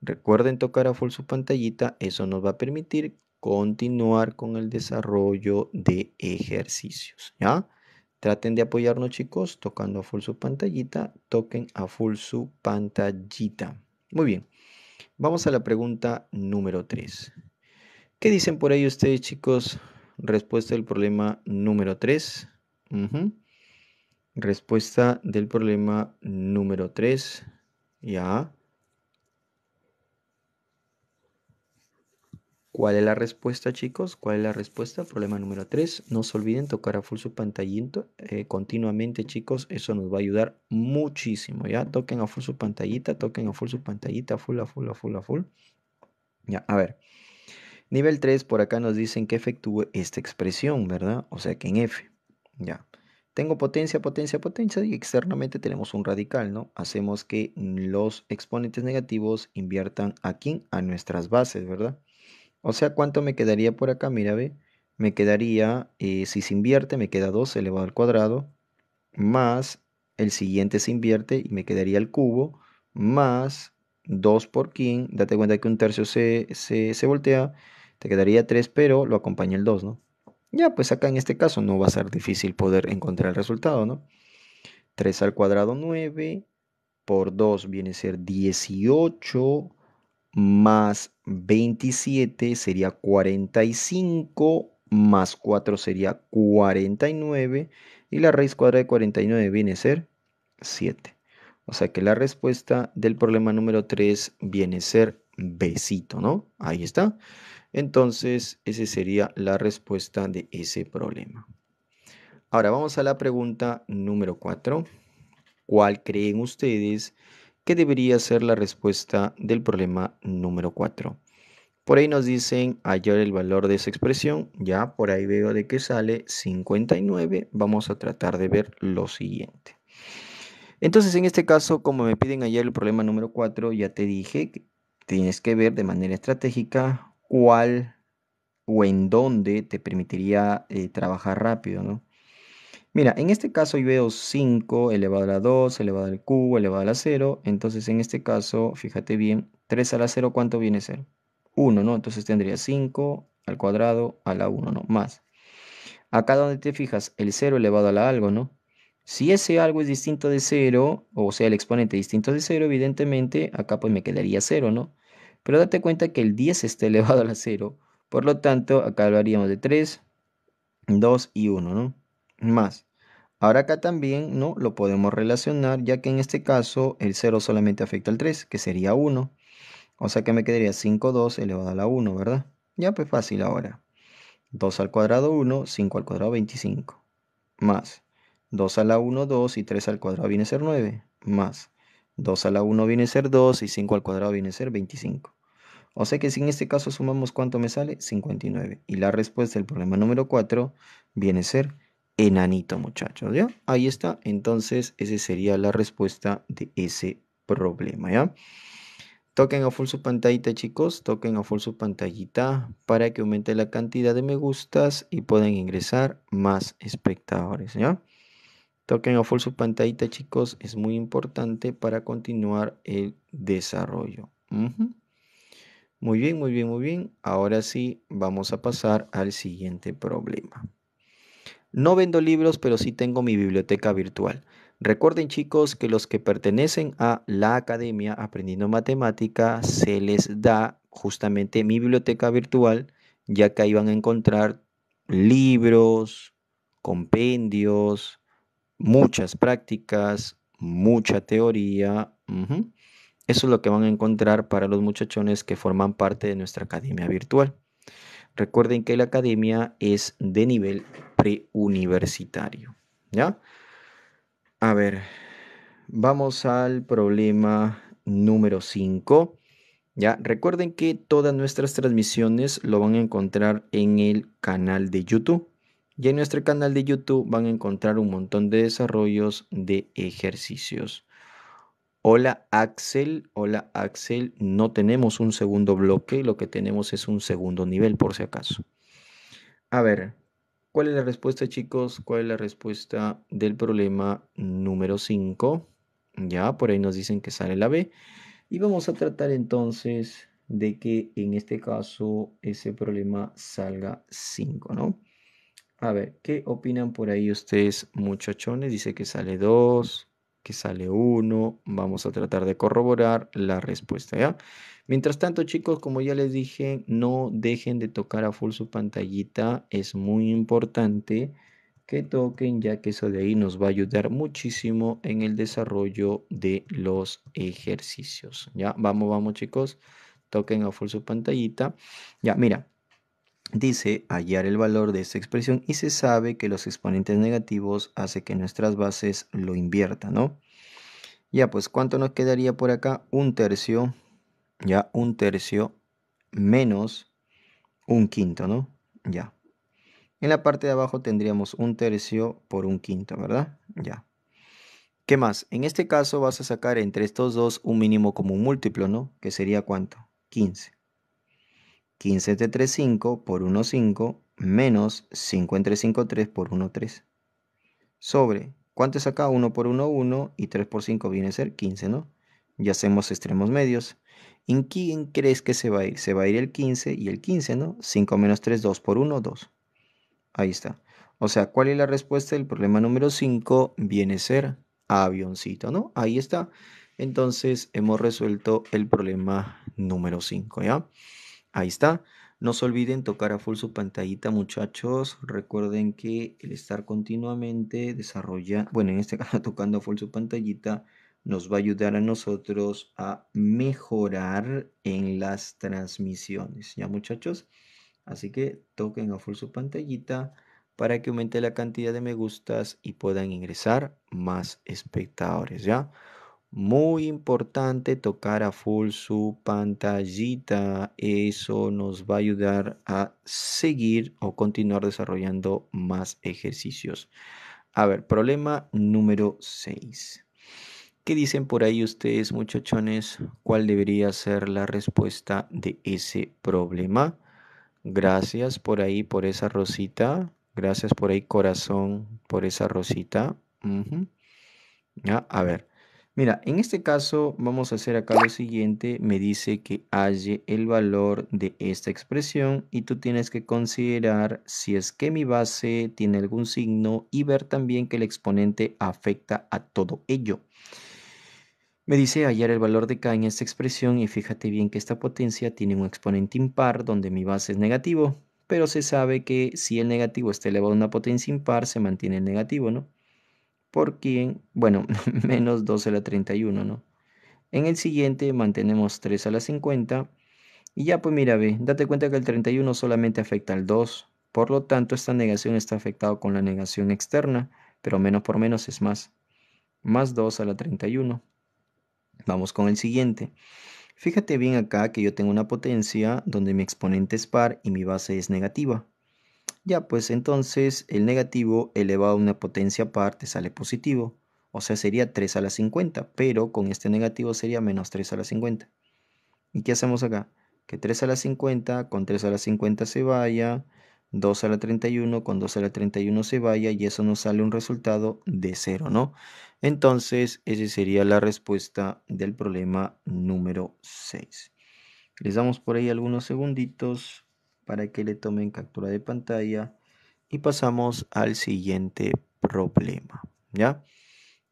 Recuerden tocar a full su pantallita, eso nos va a permitir continuar con el desarrollo de ejercicios, ¿ya? Traten de apoyarnos chicos tocando a full su pantallita, toquen a full su pantallita. Muy bien, vamos a la pregunta número 3. ¿Qué dicen por ahí ustedes chicos? Respuesta del problema número 3. Respuesta del problema número 3. Ya. ¿Cuál es la respuesta, chicos? ¿Cuál es la respuesta? Problema número 3. No se olviden tocar a full su pantallito eh, continuamente, chicos. Eso nos va a ayudar muchísimo, ¿ya? Toquen a full su pantallita, toquen a full su pantallita, full, a full, a full, a full. Ya, a ver. Nivel 3, por acá nos dicen que efectúe esta expresión, ¿verdad? O sea que en F, ya. Tengo potencia, potencia, potencia y externamente tenemos un radical, ¿no? Hacemos que los exponentes negativos inviertan aquí, A nuestras bases, ¿verdad? O sea, ¿cuánto me quedaría por acá? Mira, ve. Me quedaría, eh, si se invierte, me queda 2 elevado al cuadrado, más el siguiente se invierte y me quedaría el cubo, más 2 por quién. Date cuenta que un tercio se, se voltea te quedaría 3, pero lo acompaña el 2, ¿no? Ya, pues acá en este caso no va a ser difícil poder encontrar el resultado, ¿no? 3 al cuadrado 9 por 2 viene a ser 18 más 27 sería 45 más 4 sería 49 y la raíz cuadrada de 49 viene a ser 7. O sea que la respuesta del problema número 3 viene a ser besito, ¿no? Ahí está. Entonces, esa sería la respuesta de ese problema. Ahora vamos a la pregunta número 4. ¿Cuál creen ustedes que debería ser la respuesta del problema número 4? Por ahí nos dicen hallar el valor de esa expresión. Ya por ahí veo de que sale 59. Vamos a tratar de ver lo siguiente. Entonces, en este caso, como me piden hallar el problema número 4, ya te dije que tienes que ver de manera estratégica cuál o en dónde te permitiría eh, trabajar rápido, ¿no? Mira, en este caso yo veo 5 elevado a la 2, elevado al cubo, elevado a la 0. Entonces en este caso, fíjate bien, 3 a la 0, ¿cuánto viene a ser? 1, ¿no? Entonces tendría 5 al cuadrado a la 1, ¿no? Más. Acá donde te fijas, el 0 elevado a la algo, ¿no? Si ese algo es distinto de 0, o sea, el exponente distinto de 0, evidentemente, acá pues me quedaría 0, ¿no? Pero date cuenta que el 10 está *laughs* elevado a la 0. Por lo tanto, acá lo haríamos de 3, 2 y 1, ¿no? Más. Ahora acá también, ¿no? Lo podemos relacionar, ya que en este caso el 0 solamente afecta al 3, que sería 1. O sea que me quedaría 5, 2 elevado a la 1, ¿verdad? Ya pues fácil ahora. 2 al cuadrado 1, 5 al cuadrado 25. Más. 2 a la 1, 2 y 3 al cuadrado viene a ser 9. Más. 2 a la 1 viene a ser 2 y 5 al cuadrado viene a ser 25. O sea que si en este caso sumamos cuánto me sale, 59. Y la respuesta del problema número 4 viene a ser enanito, muchachos, ¿ya? Ahí está. Entonces, esa sería la respuesta de ese problema, ¿ya? Toquen a full su pantallita, chicos. Toquen a full su pantallita para que aumente la cantidad de me gustas y puedan ingresar más espectadores, ¿ya? Toquen a full su pantallita, chicos. Es muy importante para continuar el desarrollo. Muy bien, muy bien, muy bien. Ahora sí, vamos a pasar al siguiente problema. No vendo libros, pero sí tengo mi biblioteca virtual. Recuerden chicos que los que pertenecen a la academia aprendiendo matemática se les da justamente mi biblioteca virtual, ya que ahí van a encontrar libros, compendios, muchas prácticas, mucha teoría. Eso es lo que van a encontrar para los muchachones que forman parte de nuestra academia virtual. Recuerden que la academia es de nivel preuniversitario. ¿Ya? A ver, vamos al problema número 5. Ya, recuerden que todas nuestras transmisiones lo van a encontrar en el canal de YouTube. Y en nuestro canal de YouTube van a encontrar un montón de desarrollos de ejercicios. Hola Axel, hola Axel, no tenemos un segundo bloque, lo que tenemos es un segundo nivel por si acaso. A ver, ¿cuál es la respuesta chicos? ¿Cuál es la respuesta del problema número 5? Ya, por ahí nos dicen que sale la B. Y vamos a tratar entonces de que en este caso ese problema salga 5, ¿no? A ver, ¿qué opinan por ahí ustedes muchachones? Dice que sale 2 sale uno, vamos a tratar de corroborar la respuesta, ¿ya? Mientras tanto, chicos, como ya les dije, no dejen de tocar a full su pantallita, es muy importante que toquen, ya que eso de ahí nos va a ayudar muchísimo en el desarrollo de los ejercicios. Ya, vamos, vamos chicos, toquen a full su pantallita. Ya, mira, dice hallar el valor de esta expresión y se sabe que los exponentes negativos hace que nuestras bases lo inviertan, ¿no? Ya, pues, ¿cuánto nos quedaría por acá? Un tercio, ya, un tercio menos un quinto, ¿no? Ya. En la parte de abajo tendríamos un tercio por un quinto, ¿verdad? Ya. ¿Qué más? En este caso vas a sacar entre estos dos un mínimo común múltiplo, ¿no? Que sería cuánto? 15. 15 entre 5 por 1, 5 menos 5 entre 5, 3 por 1, 3. Sobre, ¿cuánto es acá? 1 por 1, 1 y 3 por 5 viene a ser 15, ¿no? Ya hacemos extremos medios. ¿En quién crees que se va a ir? Se va a ir el 15 y el 15, ¿no? 5 menos 3, 2 por 1, 2. Ahí está. O sea, ¿cuál es la respuesta del problema número 5? Viene a ser avioncito, ¿no? Ahí está. Entonces hemos resuelto el problema número 5, ¿ya? Ahí está. No se olviden tocar a full su pantallita, muchachos. Recuerden que el estar continuamente desarrollando, bueno, en este *laughs* caso tocando a full su pantallita, nos va a ayudar a nosotros a mejorar en las transmisiones, ¿ya muchachos? Así que toquen a full su pantallita para que aumente la cantidad de me gustas y puedan ingresar más espectadores, ¿ya? Muy importante tocar a full su pantallita. Eso nos va a ayudar a seguir o continuar desarrollando más ejercicios. A ver, problema número 6. ¿Qué dicen por ahí ustedes, muchachones? ¿Cuál debería ser la respuesta de ese problema? Gracias por ahí, por esa rosita. Gracias por ahí, corazón, por esa rosita. a ver, Mira, en este caso vamos a hacer acá lo siguiente. Me dice que halle el valor de esta expresión y tú tienes que considerar si es que mi base tiene algún signo y ver también que el exponente afecta a todo ello. Me dice hallar el valor de k en esta expresión y fíjate bien que esta potencia tiene un exponente impar donde mi base es negativo, pero se sabe que si el negativo está elevado a una potencia impar se mantiene el negativo, ¿no? por quien, bueno, *laughs* menos 2 a la 31, ¿no? En el siguiente mantenemos 3 a la 50. Y ya pues mira, ve, date cuenta que el 31 solamente afecta al 2. Por lo tanto, esta negación está afectada con la negación externa, pero menos por menos es más. Más 2 a la 31. Vamos con el siguiente. Fíjate bien acá que yo tengo una potencia donde mi exponente es par y mi base es negativa. Ya, pues entonces el negativo elevado a una potencia aparte sale positivo. O sea, sería 3 a la 50, pero con este negativo sería menos 3 a la 50. ¿Y qué hacemos acá? Que 3 a la 50, con 3 a la 50 se vaya, 2 a la 31, con 2 a la 31 se vaya, y eso nos sale un resultado de 0, ¿no? Entonces, esa sería la respuesta del problema número 6. Les damos por ahí algunos segunditos para que le tomen captura de pantalla y pasamos al siguiente problema, ¿ya?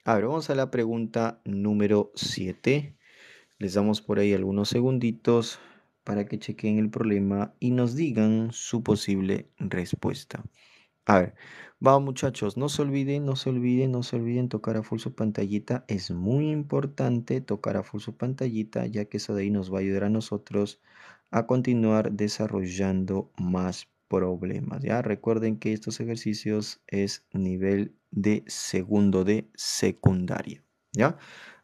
A ver, vamos a la pregunta número 7. Les damos por ahí algunos segunditos para que chequen el problema y nos digan su posible respuesta. A ver, vamos muchachos, no se olviden, no se olviden, no se olviden tocar a full su pantallita. Es muy importante tocar a full su pantallita, ya que eso de ahí nos va a ayudar a nosotros a continuar desarrollando más problemas. Ya recuerden que estos ejercicios es nivel de segundo de secundaria. ¿Ya?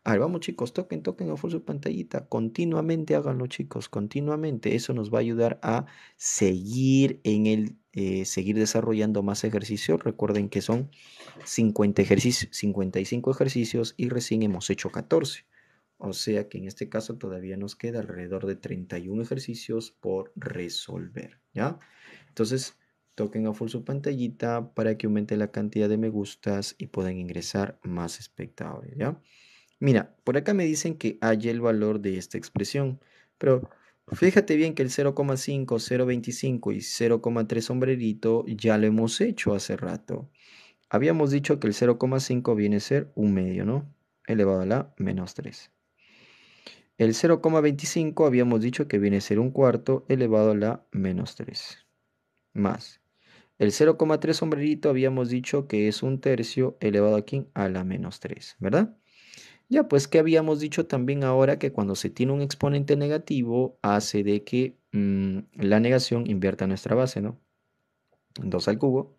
A vamos chicos, toquen, toquen a su pantallita. Continuamente háganlo chicos, continuamente. Eso nos va a ayudar a seguir en el, eh, seguir desarrollando más ejercicios. Recuerden que son 50 ejercicios, 55 ejercicios y recién hemos hecho 14. O sea que en este caso todavía nos queda alrededor de 31 ejercicios por resolver, ¿ya? Entonces, toquen a full su pantallita para que aumente la cantidad de me gustas y puedan ingresar más espectadores, ¿ya? Mira, por acá me dicen que haya el valor de esta expresión, pero fíjate bien que el 0,5, 0,25 y 0,3 sombrerito ya lo hemos hecho hace rato. Habíamos dicho que el 0,5 viene a ser un medio, ¿no? Elevado a la menos 3. El 0,25 habíamos dicho que viene a ser un cuarto elevado a la menos 3. Más. El 0,3 sombrerito habíamos dicho que es un tercio elevado aquí a la menos 3, ¿verdad? Ya, pues que habíamos dicho también ahora que cuando se tiene un exponente negativo hace de que mm, la negación invierta nuestra base, ¿no? 2 al cubo,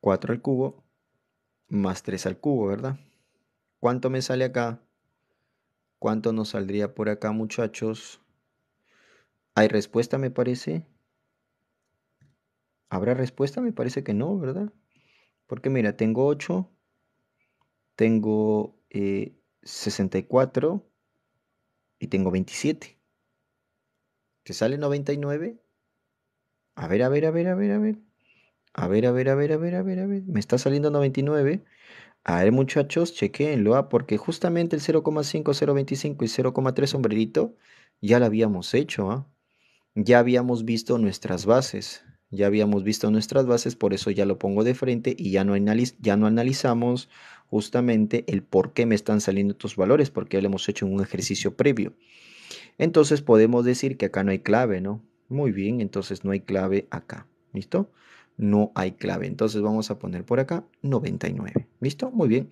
4 al cubo, más 3 al cubo, ¿verdad? ¿Cuánto me sale acá? ¿Cuánto nos saldría por acá, muchachos? ¿Hay respuesta, me parece? ¿Habrá respuesta? Me parece que no, ¿verdad? Porque mira, tengo 8, tengo 64 eh, y tengo 27. ¿Te sale 99? A ver, a ver, a ver, a ver, a ver. A ver, a ver, a ver, a ver, a ver, a ver. Me está saliendo 99. A ver, muchachos, chequéenlo, ¿ah? porque justamente el 0,5, 0,25 y 0,3 sombrerito ya lo habíamos hecho. ¿ah? Ya habíamos visto nuestras bases. Ya habíamos visto nuestras bases, por eso ya lo pongo de frente y ya no, ya no analizamos justamente el por qué me están saliendo estos valores, porque ya lo hemos hecho en un ejercicio previo. Entonces podemos decir que acá no hay clave, ¿no? Muy bien, entonces no hay clave acá. ¿Listo? No hay clave. Entonces vamos a poner por acá 99. ¿Listo? Muy bien.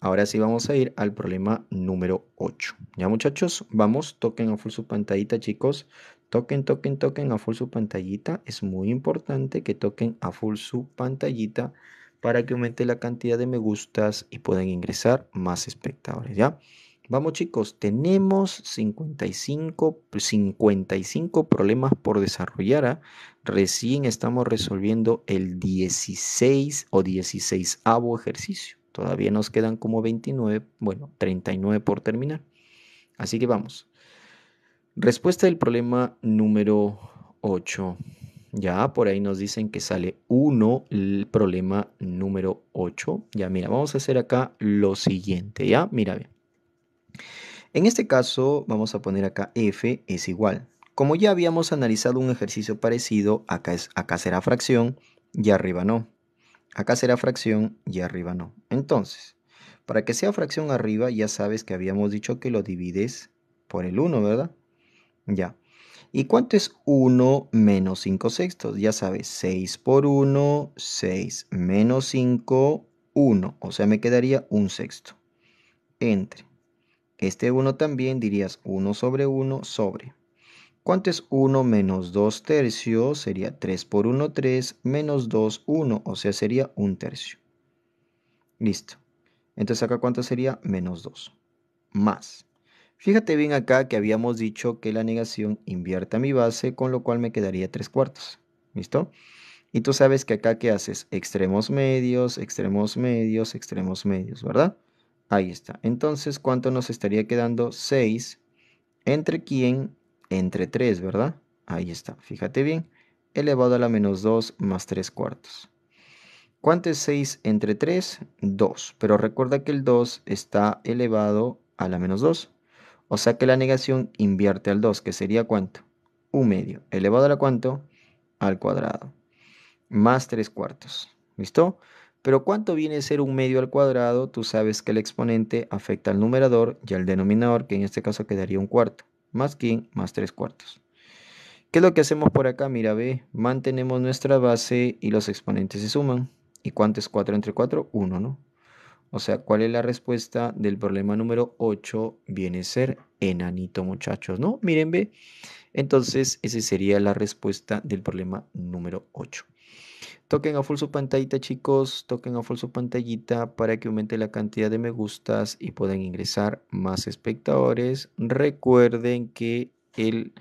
Ahora sí vamos a ir al problema número 8. Ya muchachos, vamos, toquen a full su pantallita chicos. Toquen, toquen, toquen a full su pantallita. Es muy importante que toquen a full su pantallita para que aumente la cantidad de me gustas y puedan ingresar más espectadores, ¿ya? Vamos chicos, tenemos 55, 55 problemas por desarrollar. ¿ah? Recién estamos resolviendo el 16 o 16 avo ejercicio. Todavía nos quedan como 29, bueno, 39 por terminar. Así que vamos. Respuesta del problema número 8. Ya por ahí nos dicen que sale 1 el problema número 8. Ya mira, vamos a hacer acá lo siguiente. Ya, mira bien. En este caso vamos a poner acá f es igual como ya habíamos analizado un ejercicio parecido, acá, es, acá será fracción y arriba no. Acá será fracción y arriba no. Entonces, para que sea fracción arriba, ya sabes que habíamos dicho que lo divides por el 1, ¿verdad? Ya. ¿Y cuánto es 1 menos 5 sextos? Ya sabes, 6 por 1, 6 menos 5, 1. O sea, me quedaría un sexto. Entre. Este 1 también dirías 1 sobre 1 sobre ¿Cuánto es 1 menos 2 tercios? Sería 3 por 1, 3, menos 2, 1, o sea, sería 1 tercio. Listo. Entonces acá cuánto sería menos 2. Más. Fíjate bien acá que habíamos dicho que la negación invierte mi base, con lo cual me quedaría 3 cuartos. ¿Listo? Y tú sabes que acá qué haces? Extremos medios, extremos medios, extremos medios, ¿verdad? Ahí está. Entonces, ¿cuánto nos estaría quedando? 6 entre quién entre 3, ¿verdad? Ahí está, fíjate bien, elevado a la menos 2 más 3 cuartos. ¿Cuánto es 6 entre 3? 2, pero recuerda que el 2 está elevado a la menos 2. O sea que la negación invierte al 2, que sería cuánto? 1 medio, elevado a la cuánto? Al cuadrado, más 3 cuartos. ¿Listo? Pero ¿cuánto viene a ser un medio al cuadrado? Tú sabes que el exponente afecta al numerador y al denominador, que en este caso quedaría un cuarto más king más 3 cuartos. ¿Qué es lo que hacemos por acá? Mira, ve, mantenemos nuestra base y los exponentes se suman. ¿Y cuánto es 4 entre 4? 1, ¿no? O sea, ¿cuál es la respuesta del problema número 8? Viene a ser enanito, muchachos, ¿no? Miren, ve. Entonces, esa sería la respuesta del problema número 8. Toquen a full su pantallita, chicos. Toquen a full su pantallita para que aumente la cantidad de me gustas y puedan ingresar más espectadores. Recuerden que el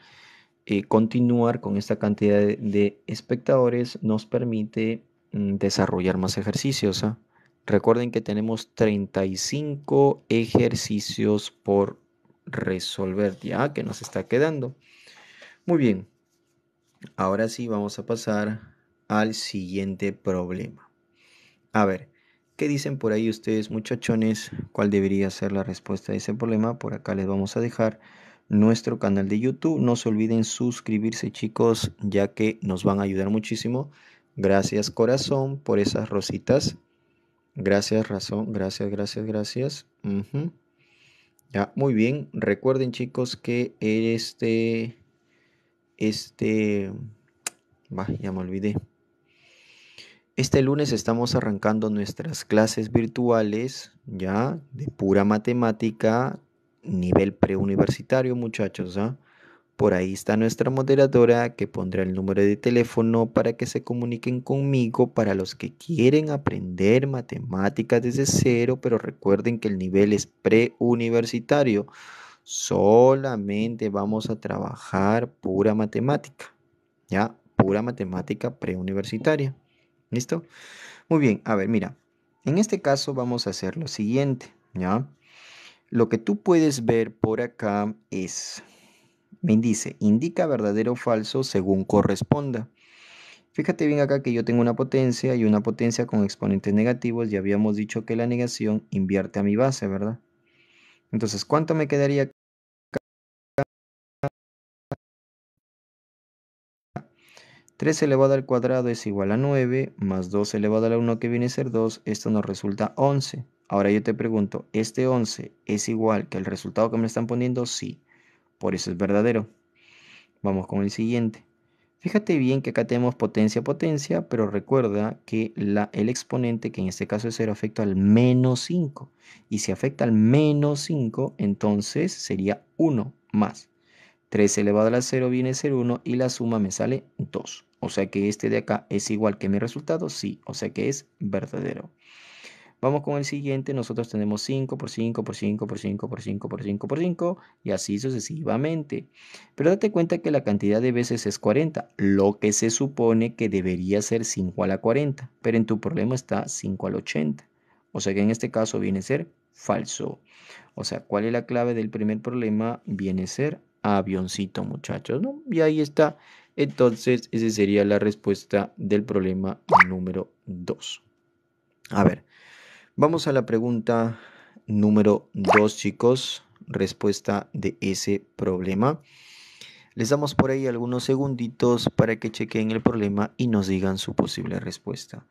eh, continuar con esta cantidad de, espectadores nos permite mm, desarrollar más ejercicios. ¿ah? Recuerden que tenemos 35 ejercicios por resolver ya que nos está quedando. Muy bien. Ahora sí vamos a pasar al siguiente problema. A ver, ¿qué dicen por ahí ustedes muchachones? ¿Cuál debería ser la respuesta a ese problema? Por acá les vamos a dejar nuestro canal de YouTube. No se olviden suscribirse chicos, ya que nos van a ayudar muchísimo. Gracias corazón por esas rositas. Gracias razón, gracias, gracias, gracias. Ya, muy bien. Recuerden chicos que este, este, ya me olvidé. Este lunes estamos arrancando nuestras clases virtuales, ya, de pura matemática, nivel preuniversitario, muchachos, ¿ah? Por ahí está nuestra moderadora que pondrá el número de teléfono para que se comuniquen conmigo para los que quieren aprender matemáticas desde cero, pero recuerden que el nivel es preuniversitario. Solamente vamos a trabajar pura matemática, ¿ya? Pura matemática preuniversitaria. ¿Listo? Muy bien, a ver, mira. En este caso vamos a hacer lo siguiente, ¿ya? Lo que tú puedes ver por acá es, me dice, indica verdadero o falso según corresponda. Fíjate bien acá que yo tengo una potencia y una potencia con exponentes negativos. Ya habíamos dicho que la negación invierte a mi base, ¿verdad? Entonces, ¿cuánto me quedaría 3 elevado al cuadrado es igual a 9, más 2 elevado a la 1 que viene a ser 2, esto nos resulta 11. Ahora yo te pregunto, ¿este 11 es igual que el resultado que me están poniendo? Sí, por eso es verdadero. Vamos con el siguiente. Fíjate bien que acá tenemos potencia, potencia, pero recuerda que la, el exponente, que en este caso es 0, afecta al menos 5. Y si afecta al menos 5, entonces sería 1 más. 3 elevado a la 0 viene a ser 1 y la suma me sale 2. O sea que este de acá es igual que mi resultado, sí. O sea que es verdadero. Vamos con el siguiente. Nosotros tenemos 5 por 5 por 5 por 5 por 5 por 5 por 5 y así sucesivamente. Pero date cuenta que la cantidad de veces es 40, lo que se supone que debería ser 5 a la 40. Pero en tu problema está 5 al 80. O sea que en este caso viene a ser falso. O sea, ¿cuál es la clave del primer problema? Viene a ser avioncito, muchachos, Y ahí está entonces, esa sería la respuesta del problema número 2. A ver, vamos a la pregunta número 2, chicos. Respuesta de ese problema. Les damos por ahí algunos segunditos para que chequen el problema y nos digan su posible respuesta.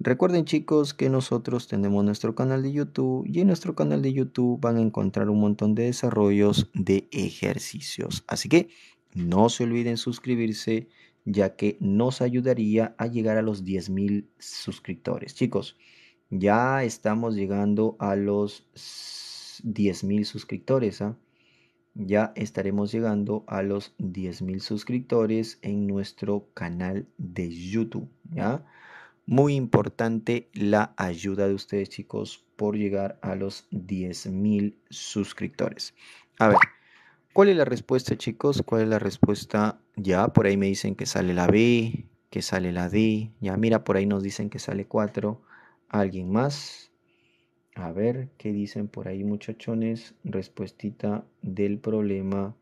Recuerden chicos que nosotros tenemos nuestro canal de YouTube y en nuestro canal de YouTube van a encontrar un montón de desarrollos de ejercicios. Así que no se olviden suscribirse ya que nos ayudaría a llegar a los 10.000 suscriptores. Chicos, ya estamos llegando a los 10.000 suscriptores. ¿ah? Ya estaremos llegando a los 10.000 suscriptores en nuestro canal de YouTube. ¿ya? Muy importante la ayuda de ustedes, chicos, por llegar a los 10.000 suscriptores. A ver. ¿Cuál es la respuesta, chicos? ¿Cuál es la respuesta? Ya, por ahí me dicen que sale la B, que sale la D. Ya, mira, por ahí nos dicen que sale 4. ¿Alguien más? A ver, ¿qué dicen por ahí, muchachones? Respuestita del problema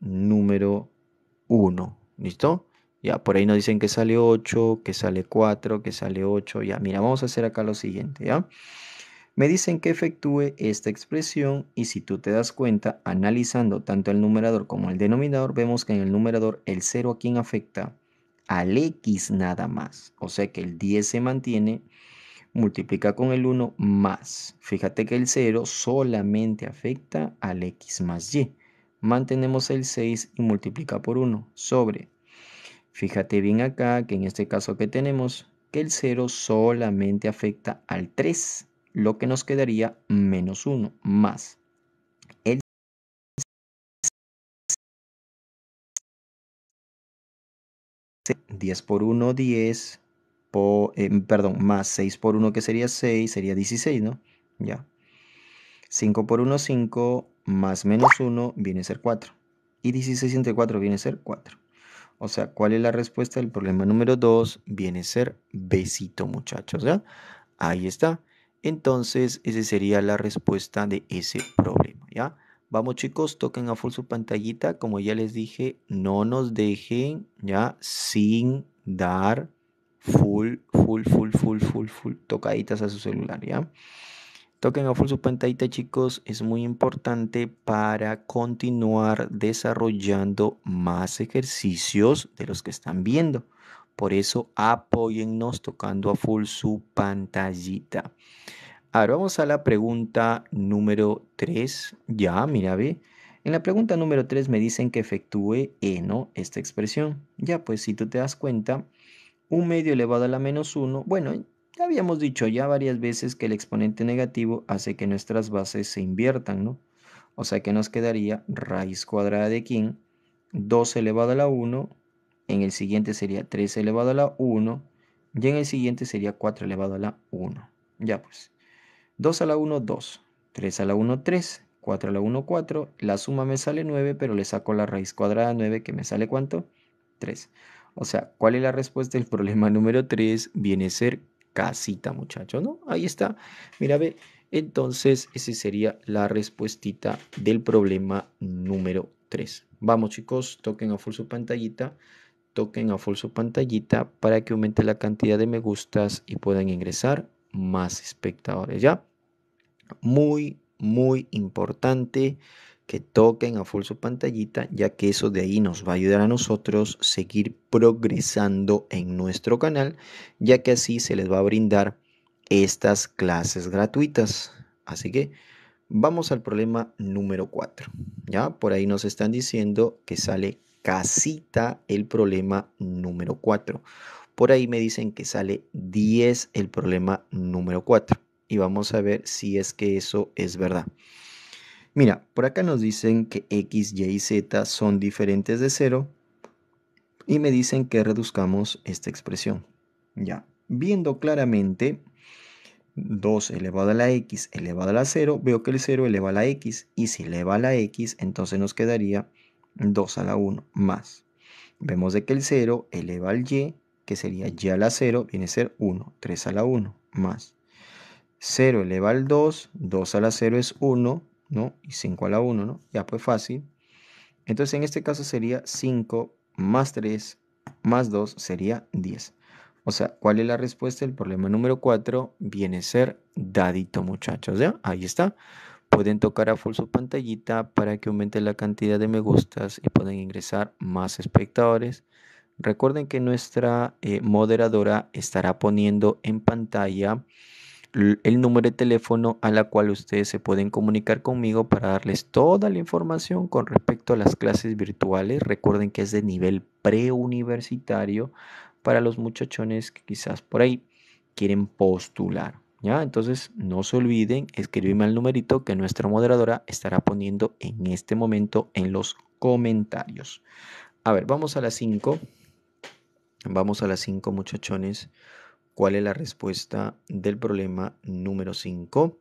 número 1. ¿Listo? Ya, por ahí nos dicen que sale 8, que sale 4, que sale 8. Ya, mira, vamos a hacer acá lo siguiente, ¿ya? me dicen que efectúe esta expresión y si tú te das cuenta, analizando tanto el numerador como el denominador, vemos que en el numerador el 0 a quien afecta al x nada más. O sea que el 10 se mantiene, multiplica con el 1 más. Fíjate que el 0 solamente afecta al x más y. Mantenemos el 6 y multiplica por 1 sobre. Fíjate bien acá que en este caso que tenemos, que el 0 solamente afecta al 3 lo que nos quedaría menos 1 más el 10 por 1, 10, eh, perdón, más 6 por 1 que sería 6, sería 16, ¿no? Ya. 5 por 1, 5, más menos 1 viene a ser 4. Y 16 entre 4 viene a ser 4. O sea, ¿cuál es la respuesta del problema número 2? Viene a ser besito, muchachos. ¿ya? Ahí está. Entonces, esa sería la respuesta de ese problema, ¿ya? Vamos chicos, toquen a full su pantallita, como ya les dije, no nos dejen, ¿ya? Sin dar full, full, full, full, full, full tocaditas a su celular, ¿ya? Toquen a full su pantallita chicos, es muy importante para continuar desarrollando más ejercicios de los que están viendo. Por eso apóyennos tocando a full su pantallita. Ahora vamos a la pregunta número 3. Ya, mira, ve. En la pregunta número 3 me dicen que efectúe no esta expresión. Ya, pues si tú te das cuenta, un medio elevado a la menos 1, bueno, ya habíamos dicho ya varias veces que el exponente negativo hace que nuestras bases se inviertan, ¿no? O sea que nos quedaría raíz cuadrada de quién, 2 elevado a la 1 en el siguiente sería 3 elevado a la 1, y en el siguiente sería 4 elevado a la 1. Ya pues, 2 a la 1, 2, 3 a la 1, 3, 4 a la 1, 4, la suma me sale 9, pero le saco la raíz cuadrada 9, que me sale cuánto? 3. O sea, ¿cuál es la respuesta del problema número 3? Viene a ser casita, muchachos. ¿no? Ahí está. Mira, ve. Entonces, esa sería la respuestita del problema número 3. Vamos, chicos, toquen a full su pantallita toquen a full su pantallita para que aumente la cantidad de me gustas y puedan ingresar más espectadores. Ya, muy, muy importante que toquen a full su pantallita, ya que eso de ahí nos va a ayudar a nosotros seguir progresando en nuestro canal, ya que así se les va a brindar estas clases gratuitas. Así que vamos al problema número 4. Ya por ahí nos están diciendo que sale casita el problema número 4. Por ahí me dicen que sale 10 el problema número 4. Y vamos a ver si es que eso es verdad. Mira, por acá nos dicen que x, y y z son diferentes de 0 y me dicen que reduzcamos esta expresión. Ya, viendo claramente 2 elevado a la x elevado a la 0, veo que el 0 eleva a la x y si eleva a la x, entonces nos quedaría 2 a la 1 más. Vemos de que el 0 eleva al y, que sería y a la 0, viene a ser 1, 3 a la 1 más. 0 eleva al 2, 2 a la 0 es 1, ¿no? Y 5 a la 1, ¿no? Ya fue fácil. Entonces en este caso sería 5 más 3 más 2 sería 10. O sea, ¿cuál es la respuesta del problema número 4? Viene a ser dadito, muchachos. ¿ya? Ahí está. Pueden tocar a full su pantallita para que aumente la cantidad de me gustas y pueden ingresar más espectadores. Recuerden que nuestra eh, moderadora estará poniendo en pantalla el número de teléfono a la cual ustedes se pueden comunicar conmigo para darles toda la información con respecto a las clases virtuales. Recuerden que es de nivel preuniversitario para los muchachones que quizás por ahí quieren postular. ¿Ya? Entonces, no se olviden, escribirme el numerito que nuestra moderadora estará poniendo en este momento en los comentarios. A ver, vamos a las 5. Vamos a las 5, muchachones. ¿Cuál es la respuesta del problema número 5?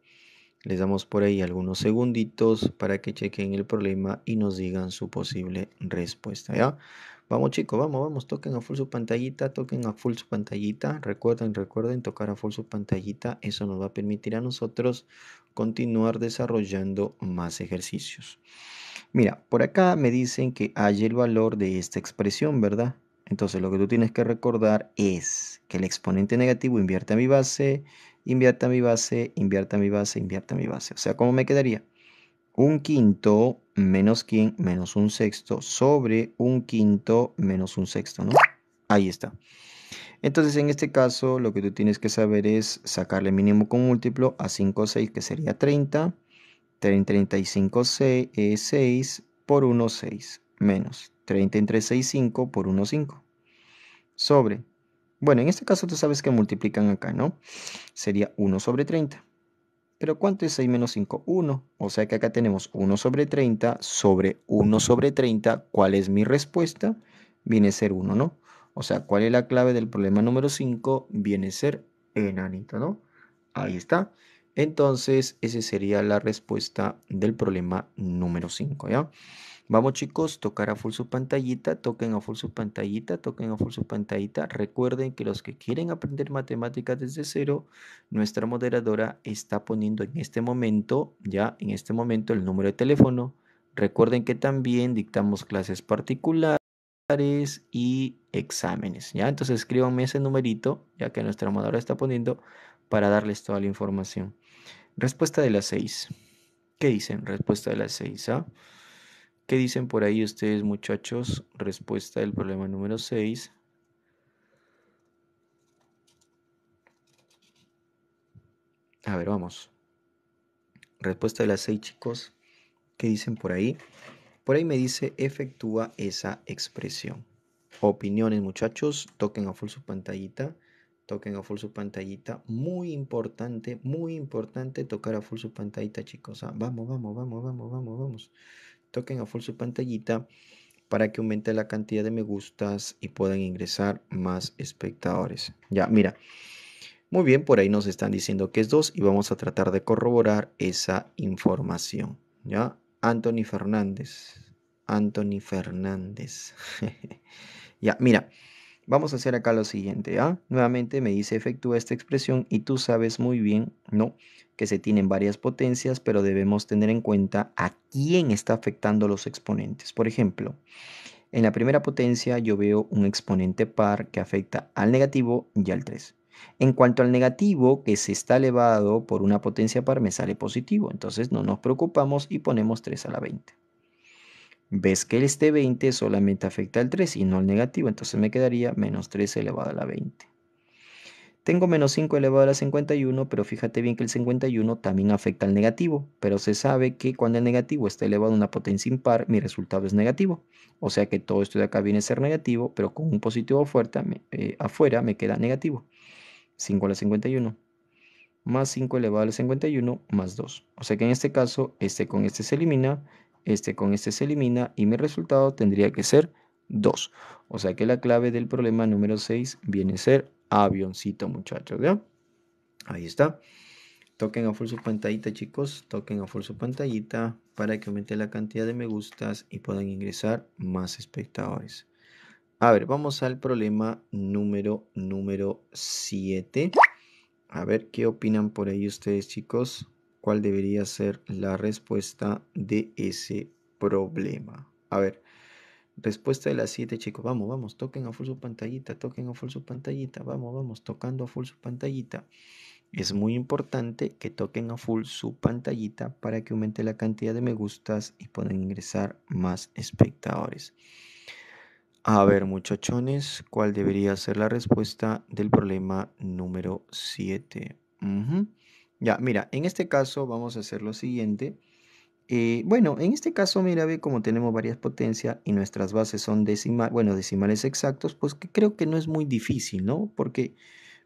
Les damos por ahí algunos segunditos para que chequen el problema y nos digan su posible respuesta, ¿ya? Vamos chicos, vamos, vamos, toquen a full su pantallita, toquen a full su pantallita. Recuerden, recuerden tocar a full su pantallita. Eso nos va a permitir a nosotros continuar desarrollando más ejercicios. Mira, por acá me dicen que hay el valor de esta expresión, ¿verdad? Entonces lo que tú tienes que recordar es que el exponente negativo invierte a mi base, invierte a mi base, invierte a mi base, invierte a mi base. O sea, ¿cómo me quedaría? un quinto menos, quién, menos un sexto sobre un quinto menos un sexto, ¿no? Ahí está. Entonces, en este caso, lo que tú tienes que saber es sacarle mínimo con múltiplo a 5, 6, que sería 30. 35, 6, 6 por 1, 6, menos 30 entre 6, 5 por 1, 5. Sobre. Bueno, en este caso tú sabes que multiplican acá, ¿no? Sería 1 sobre 30. Pero ¿cuánto es 6 menos 5? 1. O sea que acá tenemos 1 sobre 30 sobre 1 sobre 30. ¿Cuál es mi respuesta? Viene a ser 1, ¿no? O sea, ¿cuál es la clave del problema número 5? Viene a ser enanito, ¿no? Ahí está. Entonces, esa sería la respuesta del problema número 5, ¿ya? Vamos chicos, tocar a full su pantallita, toquen a full su pantallita, toquen a full su pantallita. Recuerden que los que quieren aprender matemáticas desde cero, nuestra moderadora está poniendo en este momento, ya en este momento, el número de teléfono. Recuerden que también dictamos clases particulares y exámenes, ¿ya? Entonces escríbanme ese numerito, ya que nuestra moderadora está poniendo, para darles toda la información. Respuesta de las seis ¿Qué dicen? Respuesta de las seis, ¿ah? ¿Qué dicen por ahí ustedes muchachos? Respuesta del problema número 6. A ver, vamos. Respuesta de las 6 chicos. ¿Qué dicen por ahí? Por ahí me dice efectúa esa expresión. Opiniones muchachos, toquen a full su pantallita toquen a full su pantallita. Muy importante, muy importante tocar a full su pantallita, chicos. Ah, vamos, vamos, vamos, vamos, vamos, vamos toquen a full su pantallita para que aumente la cantidad de me gustas y puedan ingresar más espectadores. Ya, mira. Muy bien, por ahí nos están diciendo que es dos y vamos a tratar de corroborar esa información. ¿Ya? Anthony Fernández. Anthony Fernández. *laughs* ya, mira. Vamos a hacer acá lo siguiente, ¿ah? Nuevamente me dice efectúa esta expresión y tú sabes muy bien, ¿no? Que se tienen varias potencias, pero debemos tener en cuenta a quién está afectando los exponentes. Por ejemplo, en la primera potencia yo veo un exponente par que afecta al negativo y al 3. En cuanto al negativo, que se está elevado por una potencia par, me sale positivo. Entonces no nos preocupamos y ponemos 3 a la 20 ves que este 20 solamente afecta al 3 y no al negativo, entonces me quedaría menos 3 elevado a la 20. Tengo menos 5 elevado a la 51, pero fíjate bien que el 51 también afecta al negativo, pero se sabe que cuando el negativo está elevado a una potencia impar, mi resultado es negativo. O sea que todo esto de acá viene a ser negativo, pero con un positivo fuerte, eh, afuera me queda negativo. 5 a la 51 más 5 elevado a la 51 más 2. O sea que en este caso, este con este se elimina este con este se elimina y mi resultado tendría que ser 2. O sea que la clave del problema número 6 viene a ser avioncito, muchachos, ¿ya? Ahí está. Toquen a full su pantallita, chicos. Toquen a full su pantallita para que aumente la cantidad de me gustas y puedan ingresar más espectadores. A ver, vamos al problema número número 7. A ver qué opinan por ahí ustedes, chicos cuál debería ser la respuesta de ese problema. A ver, respuesta de las 7, chicos. Vamos, vamos, toquen a full su pantallita, toquen a full su pantallita. Vamos, vamos, tocando a full su pantallita. Es muy importante que toquen a full su pantallita para que aumente la cantidad de me gustas y puedan ingresar más espectadores. A ver, muchachones, ¿cuál debería ser la respuesta del problema número 7? Ya, mira, en este caso vamos a hacer lo siguiente. Eh, bueno, en este caso, mira, ve como tenemos varias potencias y nuestras bases son decimales, bueno, decimales exactos, pues que creo que no es muy difícil, ¿no? Porque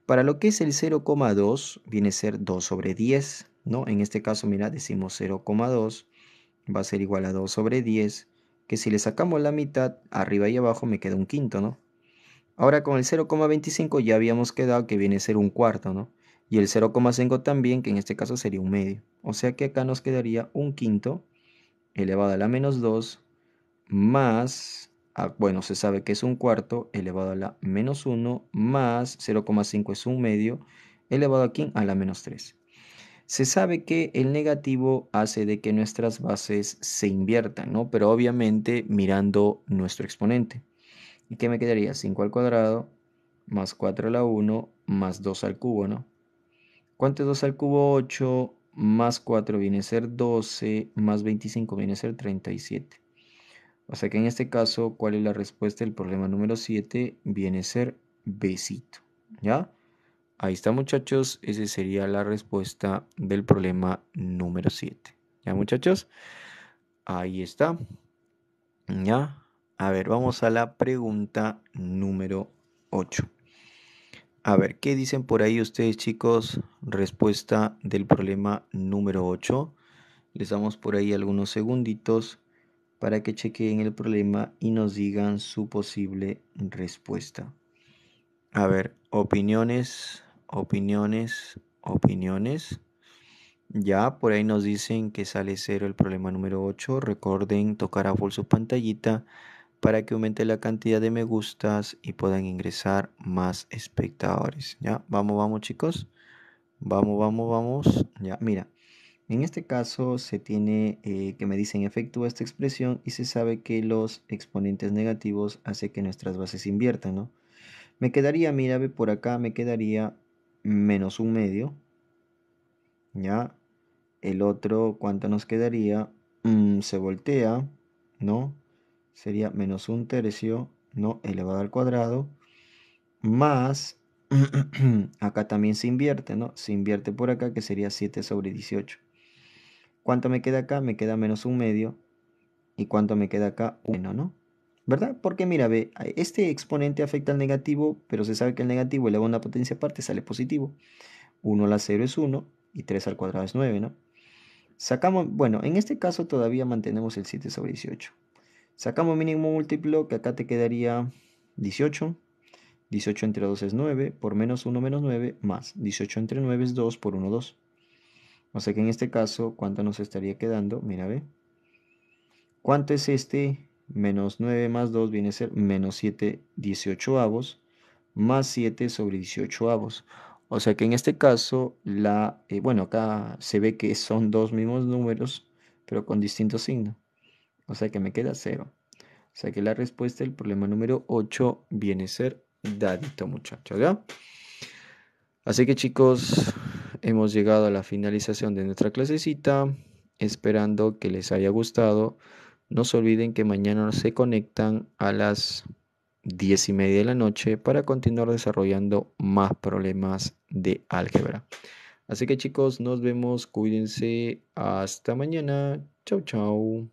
para lo que es el 0,2 viene a ser 2 sobre 10, ¿no? En este caso, mira, decimos 0,2 va a ser igual a 2 sobre 10, que si le sacamos la mitad, arriba y abajo me queda un quinto, ¿no? Ahora con el 0,25 ya habíamos quedado que viene a ser un cuarto, ¿no? y el 0,5 también, que en este caso sería un medio. O sea que acá nos quedaría un quinto elevado a la menos 2 más, bueno, se sabe que es un cuarto elevado a la menos 1 más 0,5 es un medio elevado aquí a la menos 3. Se sabe que el negativo hace de que nuestras bases se inviertan, ¿no? Pero obviamente mirando nuestro exponente. ¿Y qué me quedaría? 5 al cuadrado más 4 a la 1 más 2 al cubo, ¿no? ¿Cuánto es 2 al cubo 8? Más 4 viene a ser 12, más 25 viene a ser 37. O sea que en este caso, ¿cuál es la respuesta del problema número 7? Viene a ser besito. ¿Ya? Ahí está muchachos, esa sería la respuesta del problema número 7. ¿Ya muchachos? Ahí está. ¿Ya? A ver, vamos a la pregunta número 8. A ver, ¿qué dicen por ahí ustedes chicos? Respuesta del problema número 8. Les damos por ahí algunos segunditos para que chequen el problema y nos digan su posible respuesta. A ver, opiniones, opiniones, opiniones. Ya, por ahí nos dicen que sale cero el problema número 8. Recuerden tocar a full su pantallita para que aumente la cantidad de me gustas y puedan ingresar más espectadores. Ya, vamos, vamos chicos. Vamos, vamos, vamos. Ya, mira. En este caso se tiene eh, que me dicen efectúa esta expresión y se sabe que los exponentes negativos hace que nuestras bases inviertan, ¿no? Me quedaría, mira, por acá me quedaría menos un medio, ¿ya? El otro, ¿cuánto nos quedaría? Mm, se voltea, ¿no? sería menos un tercio, ¿no? Elevado al cuadrado, más, *clears throat* acá también se invierte, ¿no? Se invierte por acá, que sería 7 sobre 18. ¿Cuánto me queda acá? Me queda menos un medio. ¿Y cuánto me queda acá? 1, ¿no? ¿Verdad? Porque mira, ve, este exponente afecta al negativo, pero se sabe que el negativo eleva una potencia aparte, sale positivo. 1 a la 0 es 1 y 3 al cuadrado es 9, ¿no? Sacamos, bueno, en este caso todavía mantenemos el 7 sobre 18. Sacamos mínimo múltiplo, que acá te quedaría 18. 18 entre 2 es 9, por menos 1 menos 9, más 18 entre 9 es 2, por 1 2. O sea que en este caso, ¿cuánto nos estaría quedando? Mira, ve. ¿Cuánto es este? Menos 9 más 2 viene a ser menos 7 18 avos, más 7 sobre 18 avos. O sea que en este caso, la, eh, bueno, acá se ve que son dos mismos números, pero con distinto signo. O sea que me queda cero. O sea que la respuesta del problema número 8 viene a ser dadito, muchachos. Así que chicos, hemos llegado a la finalización de nuestra clasecita. Esperando que les haya gustado. No se olviden que mañana se conectan a las 10 y media de la noche para continuar desarrollando más problemas de álgebra. Así que chicos, nos vemos, cuídense, hasta mañana, chau chau.